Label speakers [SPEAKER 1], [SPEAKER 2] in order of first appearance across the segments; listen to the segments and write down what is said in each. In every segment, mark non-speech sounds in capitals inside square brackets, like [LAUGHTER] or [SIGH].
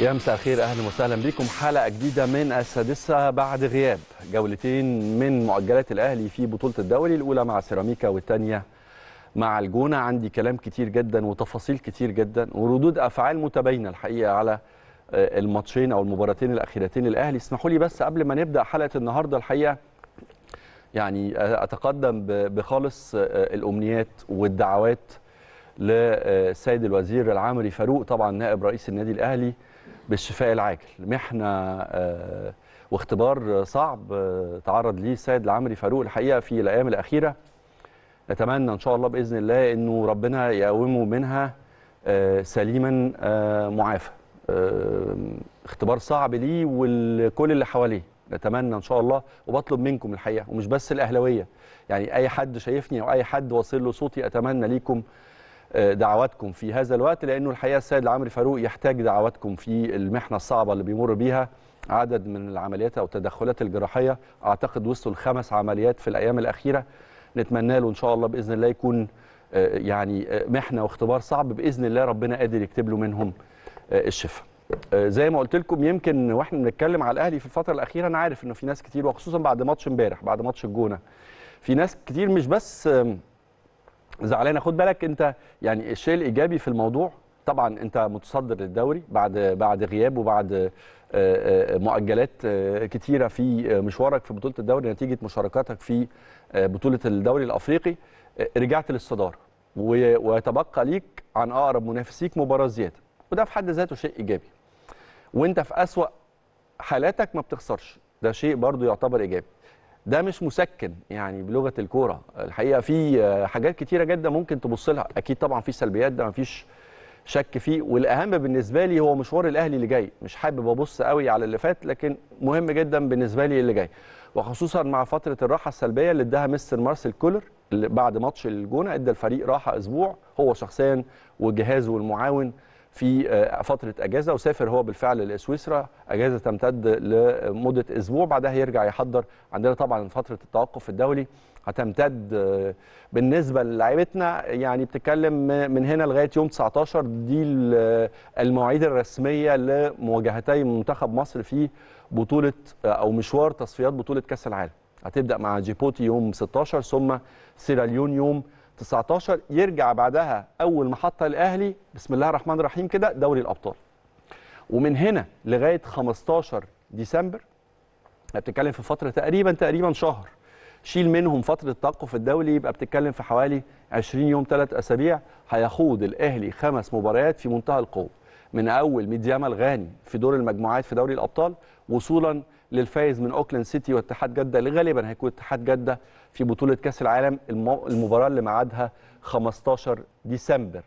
[SPEAKER 1] يا مساء الخير اهلا وسهلا بكم حلقه جديده من السادسه بعد غياب جولتين من معجلات الاهلي في بطوله الدوري الاولى مع سيراميكا والثانيه مع الجونه عندي كلام كتير جدا وتفاصيل كتير جدا وردود افعال متباينه الحقيقه على آه، الماتشين او المباراتين الاخيرتين للاهلي اسمحوا لي بس قبل ما نبدا حلقه النهارده الحقيقه يعني آه، اتقدم بخالص آه، الامنيات والدعوات للسيد الوزير العامري فاروق طبعا نائب رئيس النادي الاهلي بالشفاء العاجل محنه آه، واختبار صعب آه، تعرض ليه السيد العمري فاروق الحقيقه في الايام الاخيره نتمنى ان شاء الله باذن الله انه ربنا يقومه منها آه، سليما معافى اختبار صعب ليه ولكل اللي حواليه نتمنى ان شاء الله وبطلب منكم الحقيقه ومش بس الاهلاويه يعني اي حد شايفني او اي حد واصل له صوتي اتمنى ليكم دعواتكم في هذا الوقت لانه الحقيقه السيد العامري فاروق يحتاج دعواتكم في المحنه الصعبه اللي بيمر بيها عدد من العمليات او التدخلات الجراحيه اعتقد وصلوا لخمس عمليات في الايام الاخيره نتمنى له ان شاء الله باذن الله يكون آه، يعني آه، محنه واختبار صعب باذن الله ربنا قادر يكتب له منهم آه، الشفاء زي ما قلت لكم يمكن واحنا بنتكلم على الاهلي في الفتره الاخيره انا عارف انه في ناس كتير وخصوصا بعد ماتش امبارح بعد ماتش الجونه في ناس كتير مش بس زعلانه خد بالك انت يعني الشيء الايجابي في الموضوع طبعا انت متصدر للدوري بعد بعد غياب وبعد آه، آه، مؤجلات آه، كتيره في مشوارك في بطوله الدوري نتيجه مشاركاتك في بطوله الدوري الافريقي رجعت للصداره ويتبقى ليك عن اقرب منافسيك مباراه زياده وده في حد ذاته شيء ايجابي وانت في اسوا حالاتك ما بتخسرش ده شيء برضو يعتبر ايجابي ده مش مسكن يعني بلغه الكوره الحقيقه في آه، حاجات كتيره جدا ممكن تبص لها اكيد طبعا في سلبيات ده مفيش شك فيه والاهم بالنسبه لي هو مشوار الاهلي اللي جاي مش حابب ابص قوي على اللي فات لكن مهم جدا بالنسبه لي اللي جاي وخصوصا مع فتره الراحه السلبيه اللي اداها مستر مارسيل كولر اللي بعد ماتش الجونه ادى الفريق راحه اسبوع هو شخصيا وجهازه والمعاون في آه، فتره اجازه وسافر هو بالفعل لسويسرا اجازه تمتد لمده اسبوع بعدها يرجع يحضر عندنا طبعا فتره التوقف الدولي هتمتد آه، بالنسبه للعبتنا يعني بتتكلم من هنا لغايه يوم 19 دي المواعيد الرسميه لمواجهتي منتخب مصر في بطوله آه، او مشوار تصفيات بطوله كاس العالم هتبدا مع جيبوتي يوم 16 ثم سيراليون يوم 19 يرجع بعدها اول محطه الاهلي بسم الله الرحمن الرحيم كده دوري الابطال ومن هنا لغايه 15 ديسمبر بتتكلم في فتره تقريبا تقريبا شهر شيل منهم فتره التوقف الدولي يبقى بتتكلم في حوالي 20 يوم ثلاث اسابيع هيخوض الاهلي خمس مباريات في منتهى القوه من اول ميدياما الغاني في دور المجموعات في دوري الابطال وصولا للفائز من اوكلاند سيتي واتحاد جده اللي غالبا هيكون اتحاد جده في بطوله كاس العالم المباراه اللي ميعادها 15 ديسمبر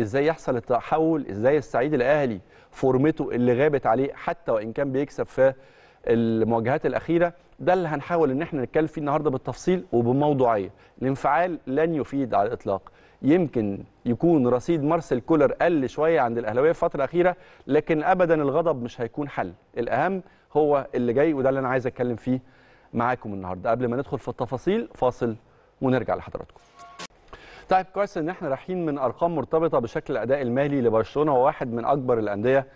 [SPEAKER 1] ازاي يحصل التحول ازاي السعيد الاهلي فورمته اللي غابت عليه حتى وان كان بيكسب في المواجهات الاخيره ده اللي هنحاول ان احنا نتكلم فيه النهارده بالتفصيل وبموضوعيه الانفعال لن يفيد على الاطلاق يمكن يكون رصيد مارسيل كولر قل شويه عند الاهلاويه الفتره الاخيره لكن ابدا الغضب مش هيكون حل الاهم هو اللي جاي وده اللي انا عايز اتكلم فيه معاكم النهارده قبل ما ندخل في التفاصيل فاصل ونرجع لحضراتكم طيب كويس ان احنا رايحين من ارقام مرتبطه بشكل الاداء المالي لبرشلونه هو واحد من اكبر الانديه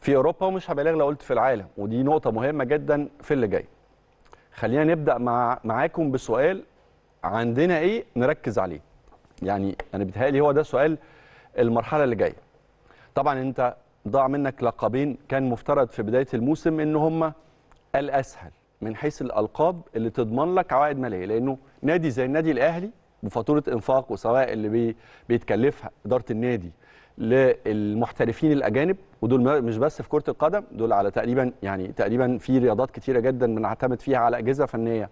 [SPEAKER 1] في اوروبا ومش هبالغ لو قلت في العالم ودي نقطه مهمه جدا في اللي جاي خلينا نبدا مع معاكم بسؤال عندنا ايه نركز عليه يعني انا بيتهيألي هو ده سؤال المرحله اللي جايه طبعا انت ضاع منك لقبين كان مفترض في بدايه الموسم ان هم الاسهل من حيث الالقاب اللي تضمن لك عوائد ماليه لانه نادي زي النادي الاهلي بفاتوره انفاق وسواء اللي بي بيتكلفها اداره النادي للمحترفين الاجانب ودول مش بس في كره القدم دول على تقريبا يعني تقريبا في رياضات كتيره جدا بنعتمد فيها على اجهزه فنيه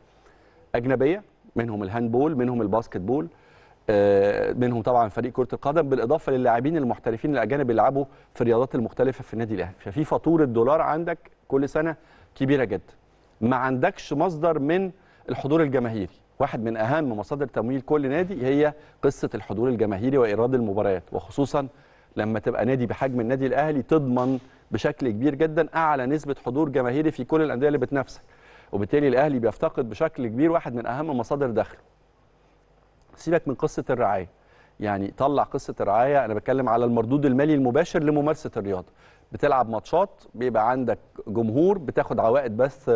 [SPEAKER 1] اجنبيه منهم الهاندبول منهم الباسكتبول آه، منهم طبعا فريق كره القدم بالاضافه للاعبين المحترفين الاجانب اللي يلعبوا في الرياضات المختلفه في النادي الاهلي ففي فاتوره دولار عندك كل سنه كبيره جدا ما عندكش مصدر من الحضور الجماهيري واحد من اهم مصادر تمويل كل نادي هي قصه الحضور الجماهيري وايراد المباريات وخصوصا لما تبقى نادي بحجم النادي الاهلي تضمن بشكل كبير جدا اعلى نسبه حضور جماهيري في كل الانديه اللي بتنافسك وبالتالي الاهلي بيفتقد بشكل كبير واحد من اهم مصادر دخله سيبك من قصه الرعايه يعني طلع قصه الرعايه انا بتكلم على المردود المالي المباشر لممارسه الرياضه بتلعب ماتشات بيبقى عندك جمهور بتاخد عوائد بث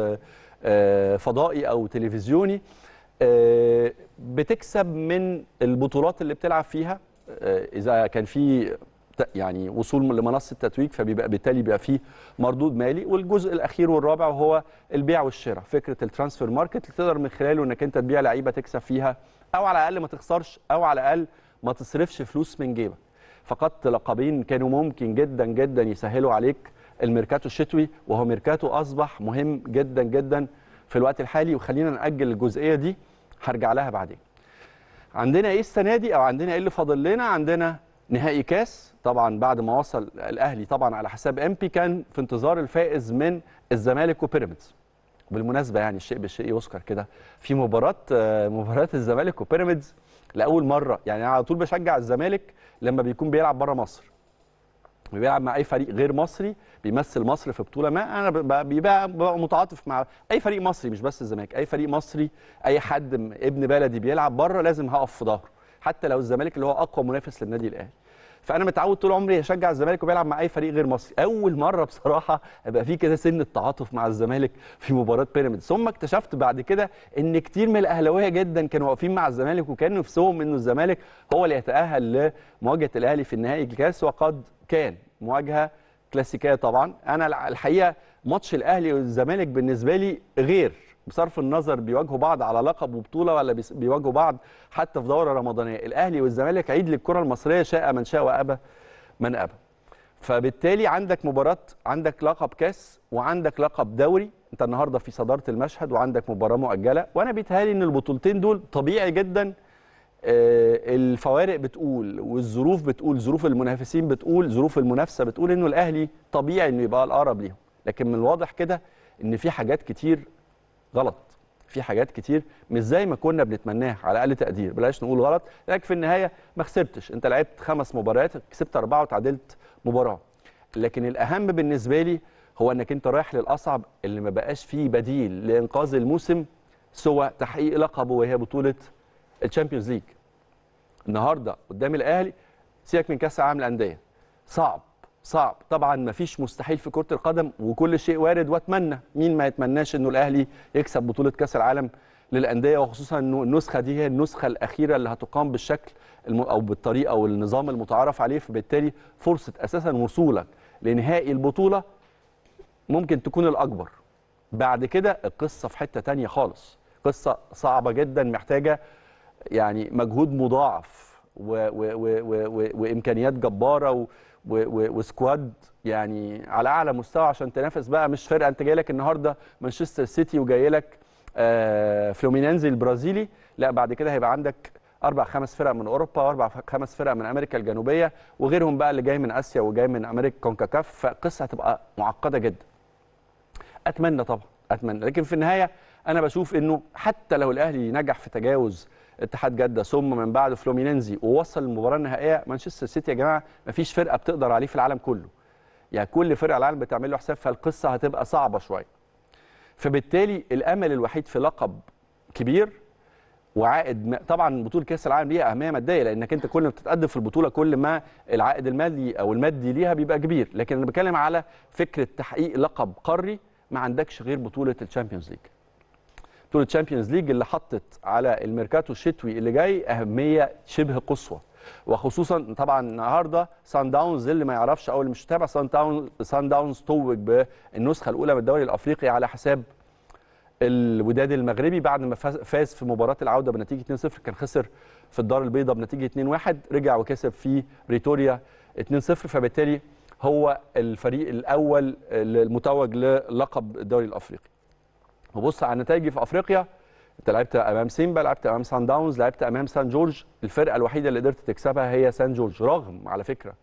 [SPEAKER 1] آه، فضائي او تلفزيوني آه، بتكسب من البطولات اللي بتلعب فيها آه، اذا كان في يعني وصول لمنصه تتويج فبيبقى بالتالي بيبقى فيه مردود مالي والجزء الاخير والرابع وهو البيع والشراء فكره الترانسفير ماركت اللي تقدر من خلاله انك انت تبيع لعيبه تكسب فيها او على الاقل ما تخسرش او على الاقل ما تصرفش فلوس من جيبك فقدت لقبين كانوا ممكن جدا جدا يسهلوا عليك الميركاتو الشتوي وهو ميركاتو اصبح مهم جدا جدا في الوقت الحالي وخلينا ناجل الجزئيه دي هرجع لها بعدين عندنا ايه السنه دي او عندنا ايه اللي فاضل لنا عندنا نهائي كاس طبعا بعد ما وصل الاهلي طبعا على حساب امبي كان في انتظار الفائز من الزمالك وبيراميدز بالمناسبه يعني الشيء بالشيء يذكر كده في مباراه آه، مباراه الزمالك وبيراميدز لاول مره يعني انا على طول بشجع الزمالك لما بيكون بيلعب بره مصر بيلعب مع اي فريق غير مصري بيمثل مصر في بطوله ما انا بيبقى متعاطف مع اي فريق مصري مش بس الزمالك اي فريق مصري اي حد ابن بلدي بيلعب بره لازم هقف في ظهره حتى لو الزمالك اللي هو اقوى منافس للنادي الاهلي فانا متعود طول عمري اشجع الزمالك وبيلعب مع اي فريق غير مصري اول مره بصراحه ابقى في كده سن التعاطف مع الزمالك في مباراه بيراميدز ثم اكتشفت بعد كده ان كتير من الاهلاويه جدا كانوا واقفين مع الزمالك وكان نفسهم انه الزمالك هو اللي يتاهل لمواجهه الاهلي في نهائي الكاس وقد كان مواجهه كلاسيكيه طبعا انا الحقيقه ماتش الاهلي والزمالك بالنسبه لي غير بصرف النظر بيواجهوا بعض على لقب وبطوله ولا بيواجهوا بعض حتى في دوره رمضانيه الاهلي والزمالك عيد للكره المصريه شاء من شاء وابى من ابى فبالتالي عندك مباراه عندك لقب كاس وعندك لقب دوري انت النهارده في صداره المشهد وعندك مباراه مؤجله وانا بيتهيألي ان البطولتين دول طبيعي جدا آه، الفوارق بتقول والظروف بتقول ظروف المنافسين بتقول ظروف المنافسه بتقول انه الاهلي طبيعي انه يبقى الاقرب ليهم لكن من الواضح كده ان في حاجات كتير غلط في حاجات كتير مش زي ما كنا بنتمناها على اقل تقدير بلاش نقول غلط لكن في النهايه ما خسرتش انت لعبت خمس مباريات كسبت اربعه وتعادلت مباراه لكن الاهم بالنسبه لي هو انك انت رايح للاصعب اللي ما بقاش فيه بديل لانقاذ الموسم سوى تحقيق لقبه وهي بطوله الشامبيونز ليج النهارده قدام الاهلي سيبك من كاس العالم للانديه صعب صعب طبعا ما فيش مستحيل في كره القدم وكل شيء وارد واتمنى مين ما يتمناش انه الاهلي يكسب بطوله كاس العالم للانديه وخصوصا انه النسخه دي هي النسخه الاخيره اللي هتقام بالشكل او بالطريقه او النظام المتعارف عليه فبالتالي فرصه اساسا وصولك لنهائي البطوله ممكن تكون الاكبر بعد كده القصه في حته تانية خالص قصه صعبه جدا محتاجه يعني مجهود مضاعف و و و و وامكانيات جباره و وسكواد يعني على اعلى مستوى عشان تنافس بقى مش فرقه انت جاي لك النهارده مانشستر سيتي وجاي لك آه، فلومينانزي البرازيلي لا بعد كده هيبقى عندك اربع خمس فرق من اوروبا واربع خمس فرق من امريكا الجنوبيه وغيرهم بقى اللي جاي من اسيا وجاي من امريكا كونكاكاف فالقصه هتبقى معقده جدا اتمنى طبعا اتمنى لكن في النهايه انا بشوف انه حتى لو الاهلي نجح في تجاوز اتحاد جده ثم من بعده فلومينينزي ووصل المباراه النهائيه مانشستر سيتي يا جماعه ما فيش فرقه بتقدر عليه في العالم كله يعني كل فرقه العالم بتعمل له حساب فالقصه هتبقى صعبه شويه فبالتالي الامل الوحيد في لقب كبير وعائد طبعا بطوله كاس العالم ليها اهميه ماديه لانك انت كل ما بتتقدم في البطوله كل ما العائد المالي او المادي ليها بيبقى كبير لكن انا بتكلم على فكره تحقيق لقب قاري ما عندكش غير بطوله الشامبيونز ليج بطوله تشامبيونز ليج اللي حطت على الميركاتو الشتوي اللي جاي اهميه شبه قصوى وخصوصا طبعا النهارده سان داونز اللي ما يعرفش او اللي مش متابع سان داونز سان داونز توج بالنسخه الاولى من الدوري الافريقي على حساب الوداد المغربي بعد ما فاز في مباراه العوده بنتيجه 2-0 كان خسر في الدار البيضاء بنتيجه 2-1 رجع وكسب في بريتوريا 2-0 فبالتالي هو الفريق الاول المتوج للقب الدوري الافريقي وبص على نتائجي في افريقيا انت لعبت امام سيمبا لعبت امام سان داونز لعبت امام سان جورج الفرقه الوحيده اللي قدرت تكسبها هي سان جورج رغم على فكره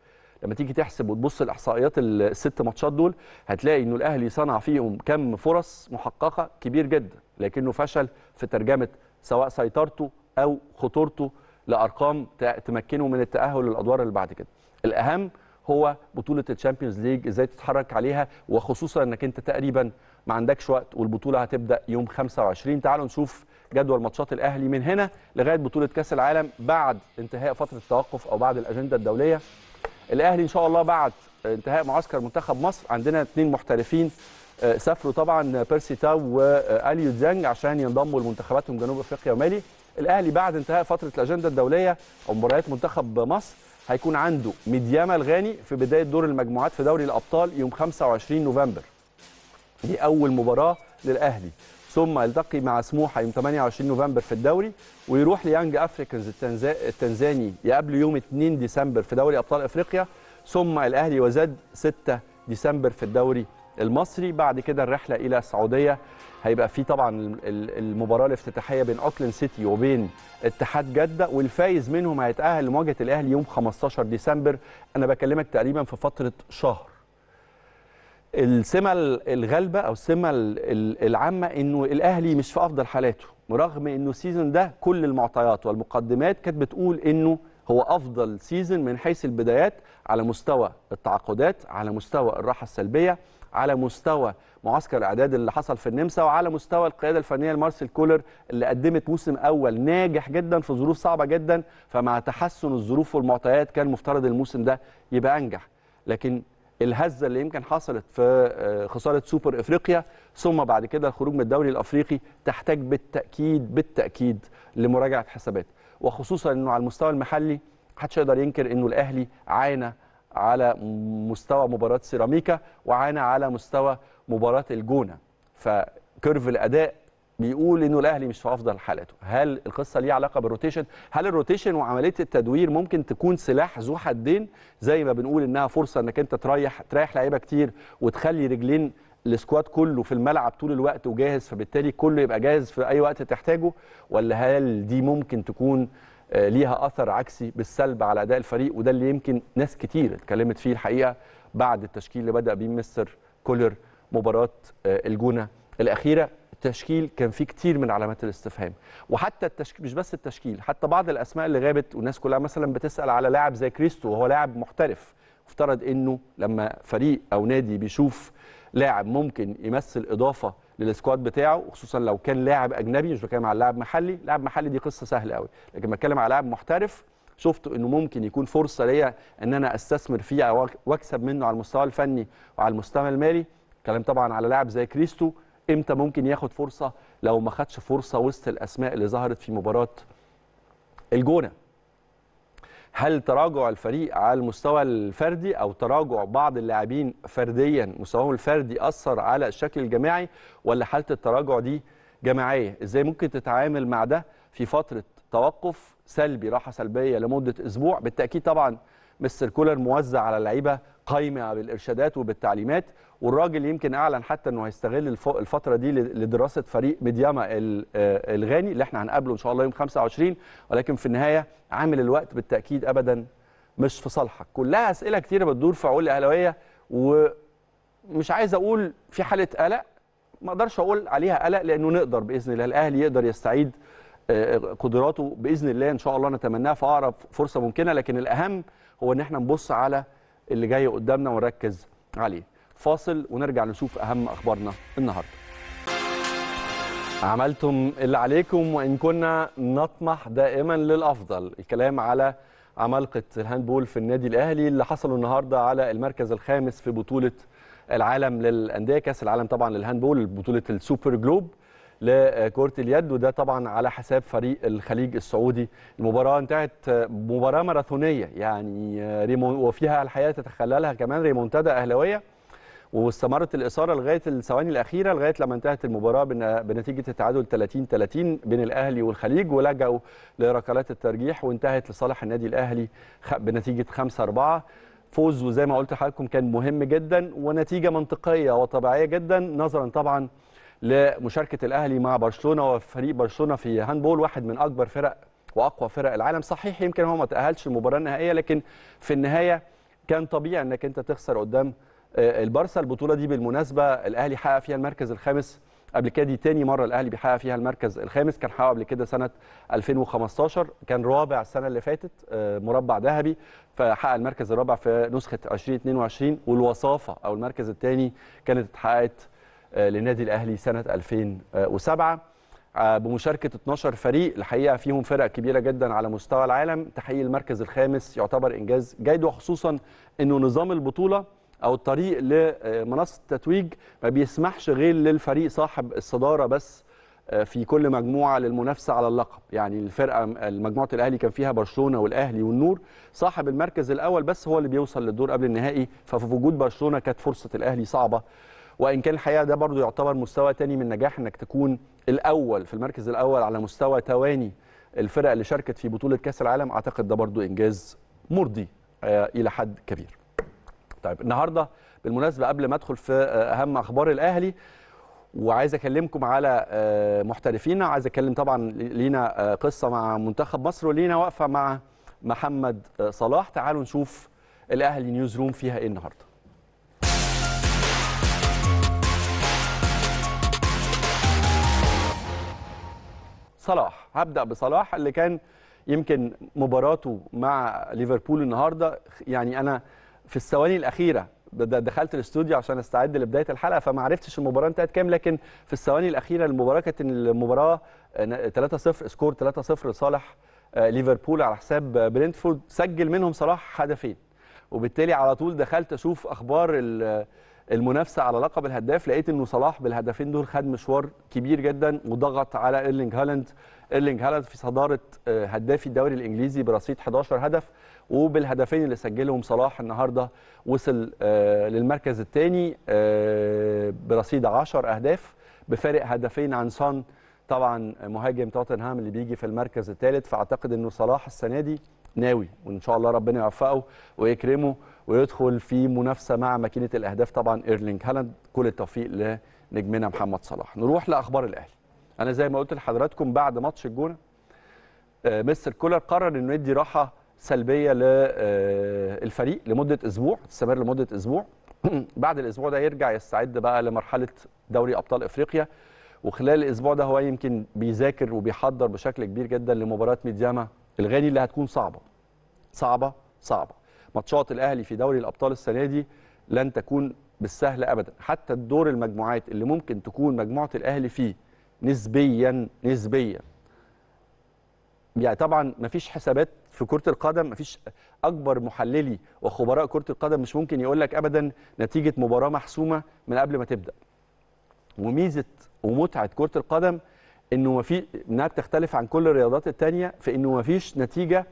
[SPEAKER 1] لما تيجي تحسب وتبص الاحصائيات الست ماتشات دول هتلاقي انه الاهلي صنع فيهم كم فرص محققه كبير جدا لكنه فشل في ترجمه سواء سيطرته او خطورته لارقام تمكنه من التاهل للادوار اللي بعد كده الاهم هو بطوله الشامبيونز ليج ازاي تتحرك عليها وخصوصا انك انت تقريبا ما عندكش وقت والبطوله هتبدا يوم 25 تعالوا نشوف جدول ماتشات الاهلي من هنا لغايه بطوله كاس العالم بعد انتهاء فتره التوقف او بعد الاجنده الدوليه الاهلي ان شاء الله بعد انتهاء معسكر منتخب مصر عندنا اثنين محترفين آه، سافروا طبعا بيرسي تاو واليو تزانج عشان ينضموا لمنتخباتهم جنوب افريقيا ومالي الاهلي بعد انتهاء فتره الاجنده الدوليه او مباريات منتخب مصر هيكون عنده ميدياما الغاني في بدايه دور المجموعات في دوري الابطال يوم 25 نوفمبر دي اول مباراه للاهلي ثم يلتقي مع سموحه يوم 28 نوفمبر في الدوري ويروح ليانج افريكانز التنزاني يقابله يوم 2 ديسمبر في دوري ابطال افريقيا ثم الاهلي وزاد 6 ديسمبر في الدوري المصري بعد كده الرحله الى السعوديه هيبقى في طبعا المباراه الافتتاحيه بين اوكلاند سيتي وبين اتحاد جده والفايز منهم هيتاهل لمواجهه الاهلي يوم 15 ديسمبر انا بكلمك تقريبا في فتره شهر السمه الغالبه او السمه العامه انه الاهلي مش في افضل حالاته رغم انه سيزن ده كل المعطيات والمقدمات كانت بتقول انه هو افضل سيزون من حيث البدايات على مستوى التعاقدات على مستوى الراحه السلبيه على مستوى معسكر الاعداد اللي حصل في النمسا وعلى مستوى القياده الفنيه لمارسيل كولر اللي قدمت موسم اول ناجح جدا في ظروف صعبه جدا فمع تحسن الظروف والمعطيات كان مفترض الموسم ده يبقى انجح لكن الهزه اللي يمكن حصلت في آه، خساره سوبر افريقيا ثم بعد كده الخروج من الدوري الافريقي تحتاج بالتاكيد بالتاكيد لمراجعه حسابات وخصوصا انه على المستوى المحلي محدش يقدر ينكر انه الاهلي عانى على مستوى مباراه سيراميكا وعانى على مستوى مباراه الجونه فكيرف الاداء بيقول انه الاهلي مش في افضل حالاته هل القصه ليها علاقه بالروتيشن هل الروتيشن وعمليه التدوير ممكن تكون سلاح ذو حدين زي ما بنقول انها فرصه انك انت تريح تريح لعيبه كتير وتخلي رجلين السكواد كله في الملعب طول الوقت وجاهز فبالتالي كله يبقى جاهز في اي وقت تحتاجه ولا هل دي ممكن تكون آه، ليها اثر عكسي بالسلب على اداء الفريق وده اللي يمكن ناس كتير اتكلمت فيه الحقيقه بعد التشكيل اللي بدا بيه مستر كولر مباراه آه، الجونه الاخيره التشكيل كان فيه كتير من علامات الاستفهام وحتى التشكيل مش بس التشكيل حتى بعض الاسماء اللي غابت والناس كلها مثلا بتسال على لاعب زي كريستو وهو لاعب محترف افترض انه لما فريق او نادي بيشوف لاعب ممكن يمثل اضافه للسكواد بتاعه وخصوصا لو كان لاعب اجنبي مش بتكلم على لاعب محلي لاعب محلي دي قصه سهله قوي لكن بتكلم على لاعب محترف شفت انه ممكن يكون فرصه ليا ان انا استثمر فيه واكسب منه على المستوى الفني وعلى المستوى المالي كلام طبعا على لاعب زي كريستو امتى ممكن ياخد فرصه لو ما خدش فرصه وسط الاسماء اللي ظهرت في مباراه الجونه هل تراجع الفريق على المستوى الفردي او تراجع بعض اللاعبين فرديا مستواهم الفردي اثر على الشكل الجماعي ولا حاله التراجع دي جماعيه ازاي ممكن تتعامل مع ده في فتره توقف سلبي راحه سلبيه لمده اسبوع بالتاكيد طبعا مستر كولر موزع على اللعيبه قايمه بالارشادات وبالتعليمات والراجل يمكن اعلن حتى انه هيستغل الفتره دي لدراسه فريق ميدياما آه، الغاني اللي احنا هنقابله ان شاء الله يوم 25 ولكن في النهايه عامل الوقت بالتاكيد ابدا مش في صالحك كلها اسئله كتيره بتدور في عقول الاهلاويه ومش عايز اقول في حاله قلق ما اقدرش اقول عليها قلق لانه نقدر باذن الله الاهلي يقدر يستعيد آه، قدراته باذن الله ان شاء الله نتمناها في اقرب فرصه ممكنه لكن الاهم هو ان احنا نبص على اللي جاي قدامنا ونركز عليه فاصل ونرجع نشوف اهم اخبارنا النهارده عملتم اللي عليكم وان كنا نطمح دائما للافضل الكلام على عمالقه الهاندبول في النادي الاهلي اللي حصلوا النهارده على المركز الخامس في بطوله العالم للانديه كاس العالم طبعا للهاندبول بطوله السوبر جلوب لكرة اليد وده طبعا على حساب فريق الخليج السعودي المباراة انتهت مباراة ماراثونية يعني آه، ريمون وفيها الحقيقة تتخللها كمان ريمونتادا أهلاوية واستمرت الإثارة لغاية الثواني الأخيرة لغاية لما انتهت المباراة بنتيجة التعادل 30-30 بين الأهلي والخليج ولجأوا لركلات الترجيح وانتهت لصالح النادي الأهلي بنتيجة 5-4 فوز وزي ما قلت لحضراتكم كان مهم جدا ونتيجه منطقيه وطبيعيه جدا نظرا طبعا لمشاركه الاهلي مع برشلونه وفريق برشلونه في هاندبول واحد من اكبر فرق واقوى فرق العالم صحيح يمكن هو ما تاهلش المباراه النهائيه لكن في النهايه كان طبيعي انك انت تخسر قدام آه، البارسا البطوله دي بالمناسبه الاهلي حقق فيها المركز الخامس قبل كده دي تاني مره الاهلي بيحقق فيها المركز الخامس كان حققه قبل كده سنه 2015 كان رابع السنه اللي فاتت آه، مربع ذهبي فحقق المركز الرابع في نسخه 2022 والوصافه او المركز الثاني كانت اتحققت آه، للنادي الاهلي سنه 2007 آه، آه، بمشاركه 12 فريق الحقيقه فيهم فرق كبيره جدا على مستوى العالم تحقيق المركز الخامس يعتبر انجاز جيد وخصوصا انه نظام البطوله او الطريق لمنصه التتويج ما بيسمحش غير للفريق صاحب الصداره بس في كل مجموعه للمنافسه على اللقب يعني الفرقه مجموعه الاهلي كان فيها برشلونه والاهلي والنور صاحب المركز الاول بس هو اللي بيوصل للدور قبل النهائي ففي وجود برشلونه كانت فرصه الاهلي صعبه وان كان الحقيقه ده برضو يعتبر مستوى تاني من نجاح انك تكون الاول في المركز الاول على مستوى تواني الفرق اللي شاركت في بطوله كاس العالم اعتقد ده برضو انجاز مرضي آه، الى حد كبير طيب النهارده بالمناسبه قبل ما ادخل في آه، اهم اخبار الاهلي وعايز اكلمكم على آه، محترفينا عايز اتكلم طبعا لينا قصه مع منتخب مصر ولينا واقفه مع محمد صلاح تعالوا نشوف الاهلي نيوز روم فيها ايه النهارده صلاح هبدا بصلاح اللي كان يمكن مباراته مع ليفربول النهارده يعني انا في الثواني الاخيره دخلت الاستوديو عشان استعد لبدايه الحلقه فما عرفتش المباراه انتهت كام لكن في الثواني الاخيره المباراه كانت المباراه 3-0 سكور 3-0 لصالح آه، ليفربول على حساب برينتفورد سجل منهم صلاح هدفين وبالتالي على طول دخلت اشوف اخبار المنافسه على لقب الهداف لقيت انه صلاح بالهدفين دول خد مشوار كبير جدا وضغط على ايرلينج هالاند ايرلينج هالاند في صداره آه، هدافي الدوري الانجليزي برصيد 11 هدف وبالهدفين اللي سجلهم صلاح النهارده وصل آه، للمركز الثاني آه، برصيد 10 اهداف بفارق هدفين عن صن طبعا مهاجم توتنهام اللي بيجي في المركز الثالث فاعتقد انه صلاح السنه دي ناوي وان شاء الله ربنا يوفقه ويكرمه ويدخل في منافسه مع ماكينه الاهداف طبعا ايرلينج هالاند كل التوفيق لنجمنا محمد صلاح نروح لاخبار الاهلي انا زي ما قلت لحضراتكم بعد ماتش الجونه آه، مستر كولر قرر انه يدي راحه سلبيه للفريق آه، لمده اسبوع تستمر لمده اسبوع [CLEARS THROAT] بعد الاسبوع ده يرجع يستعد بقى لمرحله دوري ابطال افريقيا وخلال الاسبوع ده هو يمكن بيذاكر وبيحضر بشكل كبير جدا لمباراه ميدياما الغاني اللي هتكون صعبه صعبه صعبه ماتشات الاهلي في دوري الابطال السنه دي لن تكون بالسهل ابدا حتى الدور المجموعات اللي ممكن تكون مجموعه الاهلي فيه نسبيا نسبيا يعني طبعا مفيش حسابات في كره القدم مفيش اكبر محللي وخبراء كره القدم مش ممكن يقول لك ابدا نتيجه مباراه محسومه من قبل ما تبدا وميزه ومتعه كره القدم انه ما في انها بتختلف عن كل الرياضات الثانيه في انه ما فيش نتيجه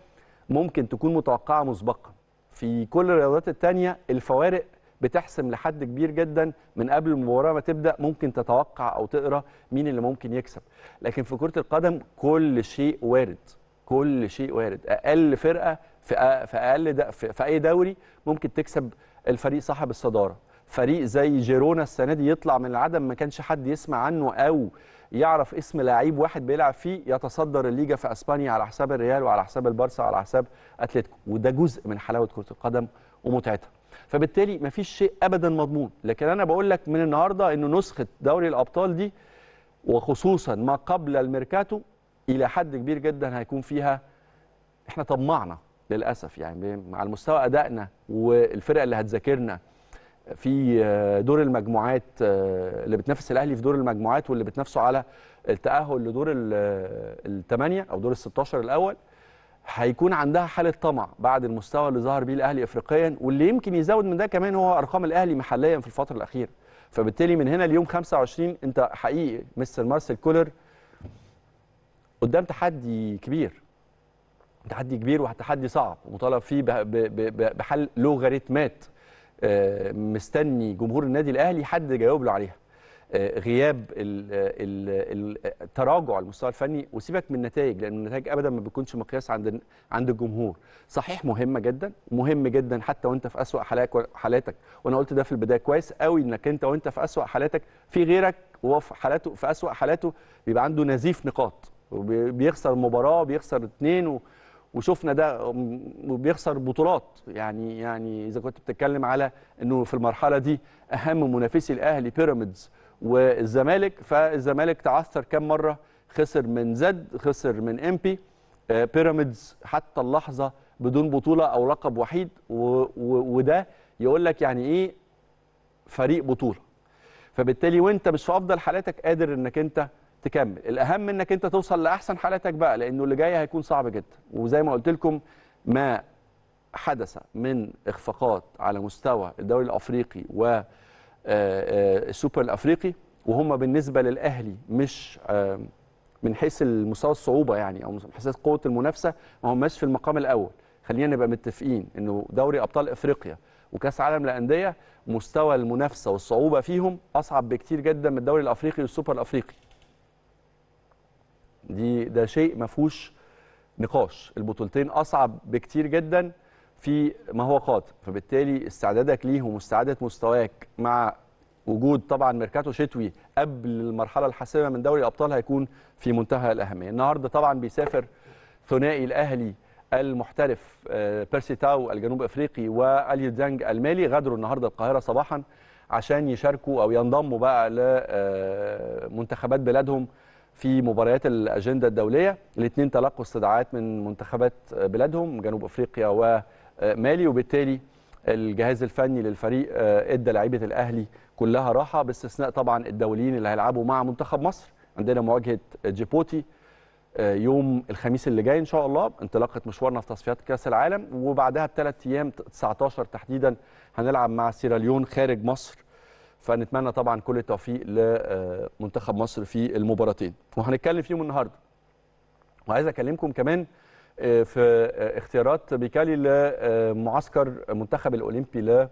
[SPEAKER 1] ممكن تكون متوقعه مسبقا في كل الرياضات التانية الفوارق بتحسم لحد كبير جدا من قبل المباراه ما تبدا ممكن تتوقع او تقرا مين اللي ممكن يكسب لكن في كره القدم كل شيء وارد كل شيء وارد اقل فرقه في اقل في اي دوري ممكن تكسب الفريق صاحب الصداره فريق زي جيرونا السنه دي يطلع من العدم ما كانش حد يسمع عنه او يعرف اسم لعيب واحد بيلعب فيه يتصدر الليجا في اسبانيا على حساب الريال وعلى حساب البارسا وعلى حساب اتلتيكو وده جزء من حلاوه كره القدم ومتعتها فبالتالي مفيش شيء ابدا مضمون لكن انا بقول لك من النهارده ان نسخه دوري الابطال دي وخصوصا ما قبل الميركاتو الى حد كبير جدا هيكون فيها احنا طمعنا للاسف يعني مع المستوى ادائنا والفرقه اللي هتذاكرنا في آه، دور المجموعات آه، اللي بتنافس الاهلي في دور المجموعات واللي بتنافسه على التاهل لدور الثمانيه آه، او دور ال 16 الاول هيكون عندها حاله طمع بعد المستوى اللي ظهر بيه الاهلي افريقيا واللي يمكن يزود من ده كمان هو ارقام الاهلي محليا في الفتره الاخيره فبالتالي من هنا اليوم 25 انت حقيقي مستر مارسيل كولر قدام تحدي كبير تحدي كبير وتحدي صعب ومطالب فيه بحل لوغاريتمات آه، مستني جمهور النادي الاهلي حد يجاوب له عليها آه، غياب التراجع المستوى الفني وسيبك من النتائج لان النتائج ابدا ما بتكونش مقياس عند عند الجمهور صحيح مهمه جدا مهم جدا حتى وانت في اسوا حالاتك وانا قلت ده في البدايه كويس قوي انك انت وانت في اسوا حالاتك في غيرك وهو في حالاته في اسوا حالاته بيبقى عنده نزيف نقاط وبيخسر مباراه بيخسر اثنين وشفنا ده بيخسر بطولات يعني يعني اذا كنت بتتكلم على انه في المرحله دي اهم منافسي الاهلي بيراميدز والزمالك فالزمالك تعثر كام مره خسر من زد خسر من امبي آه، بيراميدز حتى اللحظه بدون بطوله او لقب وحيد وده يقول لك يعني ايه فريق بطوله فبالتالي وانت مش في افضل حالاتك قادر انك انت تكمل الاهم انك انت توصل لاحسن حالاتك بقى لانه اللي جاي هيكون صعب جدا وزي ما قلت لكم ما حدث من اخفاقات على مستوى الدوري الافريقي و آه، آه، السوبر الافريقي وهم بالنسبه للاهلي مش آه، من حيث المستوى الصعوبه يعني او من حيث قوه المنافسه ما هماش في المقام الاول خلينا نبقى متفقين انه دوري ابطال افريقيا وكاس عالم الانديه مستوى المنافسه والصعوبه فيهم اصعب بكتير جدا من الدوري الافريقي والسوبر الافريقي دي ده شيء ما فيهوش نقاش البطولتين اصعب بكتير جدا في ما هو قادم فبالتالي استعدادك ليهم واستعاده مستواك مع وجود طبعا ميركاتو شتوي قبل المرحله الحاسمه من دوري الابطال هيكون في منتهى الاهميه النهارده طبعا بيسافر ثنائي الاهلي المحترف آه، بيرسي تاو الجنوب افريقي واليو دانج المالي غادروا النهارده القاهره صباحا عشان يشاركوا او ينضموا بقى لمنتخبات آه، بلادهم في مباريات الاجنده الدوليه الاثنين تلقوا استدعاءات من منتخبات بلادهم جنوب افريقيا ومالي وبالتالي الجهاز الفني للفريق آه، ادى لعيبه الاهلي كلها راحه باستثناء طبعا الدوليين اللي هيلعبوا مع منتخب مصر عندنا مواجهه جيبوتي آه، يوم الخميس اللي جاي ان شاء الله انطلاقه مشوارنا في تصفيات كاس العالم وبعدها بثلاث ايام 19 تحديدا هنلعب مع سيراليون خارج مصر فنتمنى طبعا كل التوفيق لمنتخب مصر في المباراتين وهنتكلم فيهم النهارده وعايز اكلمكم كمان آه، في آه، اختيارات بيكالي لمعسكر منتخب الاولمبي ل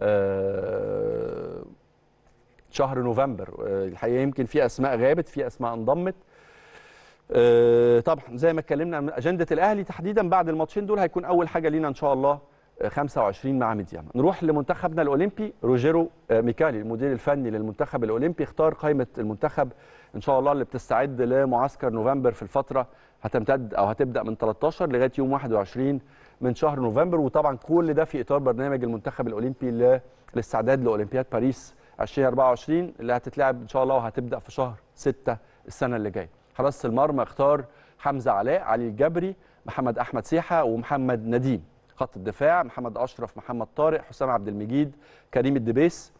[SPEAKER 1] آه، شهر نوفمبر الحقيقه يمكن في اسماء غابت في اسماء انضمت طبعا زي ما اتكلمنا عن اجنده الاهلي تحديدا بعد الماتشين دول هيكون اول حاجه لينا ان شاء الله 25 مع ميدياما نروح لمنتخبنا الاولمبي روجيرو آه، ميكالي المدير الفني للمنتخب الاولمبي اختار قائمه المنتخب ان شاء الله اللي بتستعد لمعسكر نوفمبر في الفتره هتمتد او هتبدا من 13 لغايه يوم 21 من شهر نوفمبر وطبعا كل ده في اطار برنامج المنتخب الاولمبي للاستعداد لاولمبياد باريس 2024 اللي هتتلعب ان شاء الله وهتبدا في شهر 6 السنه اللي جايه حراسه المرمى اختار حمزه علاء علي الجبري محمد احمد سيحه ومحمد نديم خط الدفاع محمد اشرف محمد طارق حسام عبد المجيد كريم الدبيس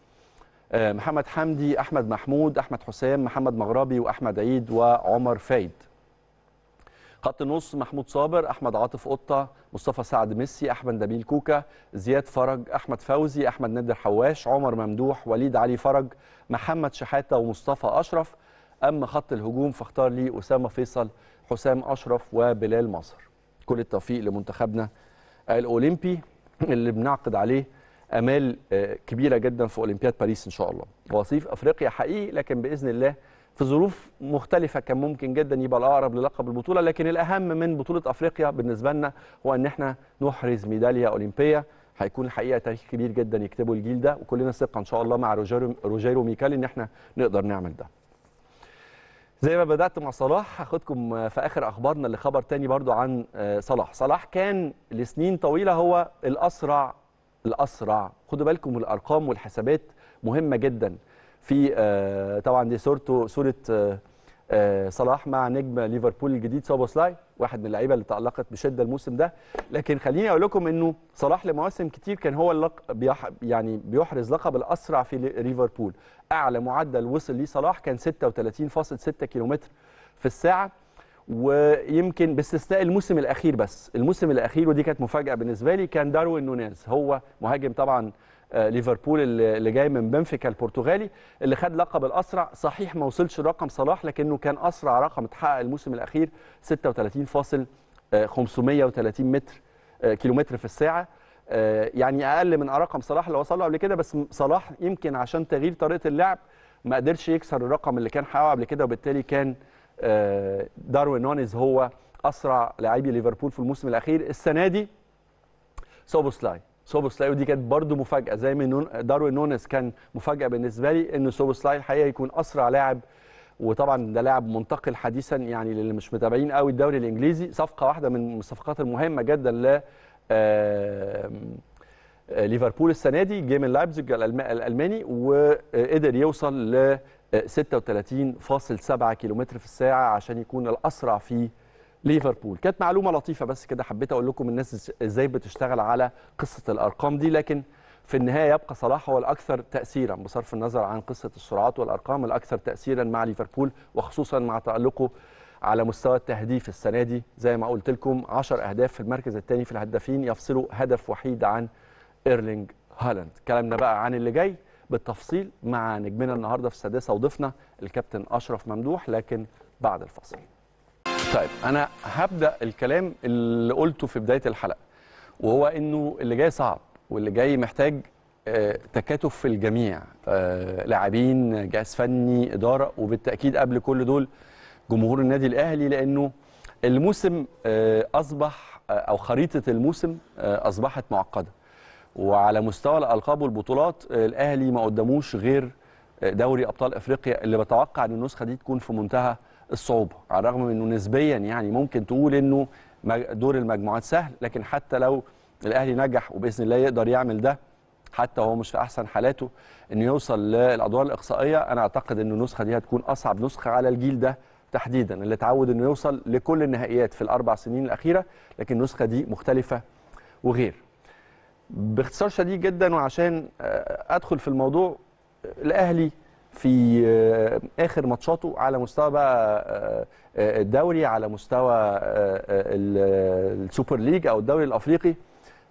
[SPEAKER 1] آه، محمد حمدي احمد محمود احمد حسام محمد مغربي واحمد عيد وعمر فايد خط النص محمود صابر احمد عاطف قطه مصطفى سعد ميسي احمد نبيل كوكا زياد فرج احمد فوزي احمد نادر حواش عمر ممدوح وليد علي فرج محمد شحاته ومصطفى اشرف اما خط الهجوم فاختار لي اسامه فيصل حسام اشرف وبلال مصر كل التوفيق لمنتخبنا الاولمبي اللي بنعقد عليه امال آه، كبيره جدا في اولمبياد باريس ان شاء الله وصيف افريقيا حقيقي لكن باذن الله في ظروف مختلفه كان ممكن جدا يبقى الاقرب للقب البطوله لكن الاهم من بطوله افريقيا بالنسبه لنا هو ان احنا نحرز ميداليه اولمبيه هيكون الحقيقه تاريخ كبير جدا يكتبه الجيل ده وكلنا ثقه ان شاء الله مع روجيرو روجيرو ان احنا نقدر نعمل ده زي ما بدات مع صلاح هاخدكم في اخر اخبارنا لخبر تاني برضو عن آه، صلاح صلاح كان لسنين طويله هو الاسرع الاسرع خدوا بالكم الارقام والحسابات مهمه جدا في آه، طبعا دي صورته صوره آه، آه، صلاح مع نجم ليفربول الجديد سوبوسلاي واحد من اللعيبه اللي تعلقت بشده الموسم ده لكن خليني اقول لكم انه صلاح لمواسم كتير كان هو اللق... بيح... يعني بيحرز لقب الاسرع في ليفربول اعلى معدل وصل ليه صلاح كان 36.6 كيلومتر في الساعه ويمكن باستثناء الموسم الاخير بس الموسم الاخير ودي كانت مفاجاه بالنسبه لي كان داروين نونيز هو مهاجم طبعا آه، ليفربول اللي جاي من بنفيكا البرتغالي اللي خد لقب الاسرع صحيح ما وصلش لرقم صلاح لكنه كان اسرع رقم اتحقق الموسم الاخير 36.530 متر آه، كيلومتر في الساعه آه، يعني اقل من رقم صلاح اللي وصل له قبل كده بس صلاح يمكن عشان تغيير طريقه اللعب ما قدرش يكسر الرقم اللي كان حققه قبل كده وبالتالي كان داروين نونيز هو اسرع لاعبي ليفربول في الموسم الاخير السنه دي سوبوسلاي سوبوسلاي ودي كانت برضو مفاجاه زي ما داروين نونس كان مفاجاه بالنسبه لي ان سوبوسلاي الحقيقه يكون اسرع لاعب وطبعا ده لاعب منتقل حديثا يعني للي مش متابعين قوي الدوري الانجليزي صفقه واحده من الصفقات المهمه جدا ل آه، ليفربول السنه دي جه من لايبزيج الالماني وقدر يوصل ل 36.7 آه، كيلومتر في الساعه عشان يكون الاسرع في ليفربول كانت معلومه لطيفه بس كده حبيت اقول لكم الناس ازاي بتشتغل على قصه الارقام دي لكن في النهايه يبقى صلاح هو الاكثر تاثيرا بصرف النظر عن قصه السرعات والارقام الاكثر تاثيرا مع ليفربول وخصوصا مع تالقه على مستوى التهديف السنه دي زي ما قلت لكم 10 اهداف في المركز الثاني في الهدافين يفصلوا هدف وحيد عن ايرلينج هالاند كلامنا بقى عن اللي جاي بالتفصيل مع نجمنا النهارده في السادسه وضيفنا الكابتن اشرف ممدوح لكن بعد الفصل طيب انا هبدا الكلام اللي قلته في بدايه الحلقه وهو انه اللي جاي صعب واللي جاي محتاج آه، تكاتف في الجميع آه، لاعبين جهاز فني اداره وبالتاكيد قبل كل دول جمهور النادي الاهلي لانه الموسم آه، اصبح او خريطه الموسم اصبحت معقده وعلى مستوى الالقاب والبطولات الاهلي ما قدموش غير دوري ابطال افريقيا اللي بتوقع ان النسخه دي تكون في منتهى الصعوبه على الرغم من انه نسبيا يعني ممكن تقول انه دور المجموعات سهل لكن حتى لو الاهلي نجح وباذن الله يقدر يعمل ده حتى هو مش في احسن حالاته انه يوصل للادوار الاقصائيه انا اعتقد ان النسخه دي هتكون اصعب نسخه على الجيل ده تحديدا اللي اتعود انه يوصل لكل النهائيات في الاربع سنين الاخيره لكن النسخه دي مختلفه وغير باختصار شديد جدا وعشان آه، ادخل في الموضوع آه، الاهلي في آه، اخر ماتشاته على مستوى بقى آه، آه، الدوري على مستوى السوبر ليج او الدوري الافريقي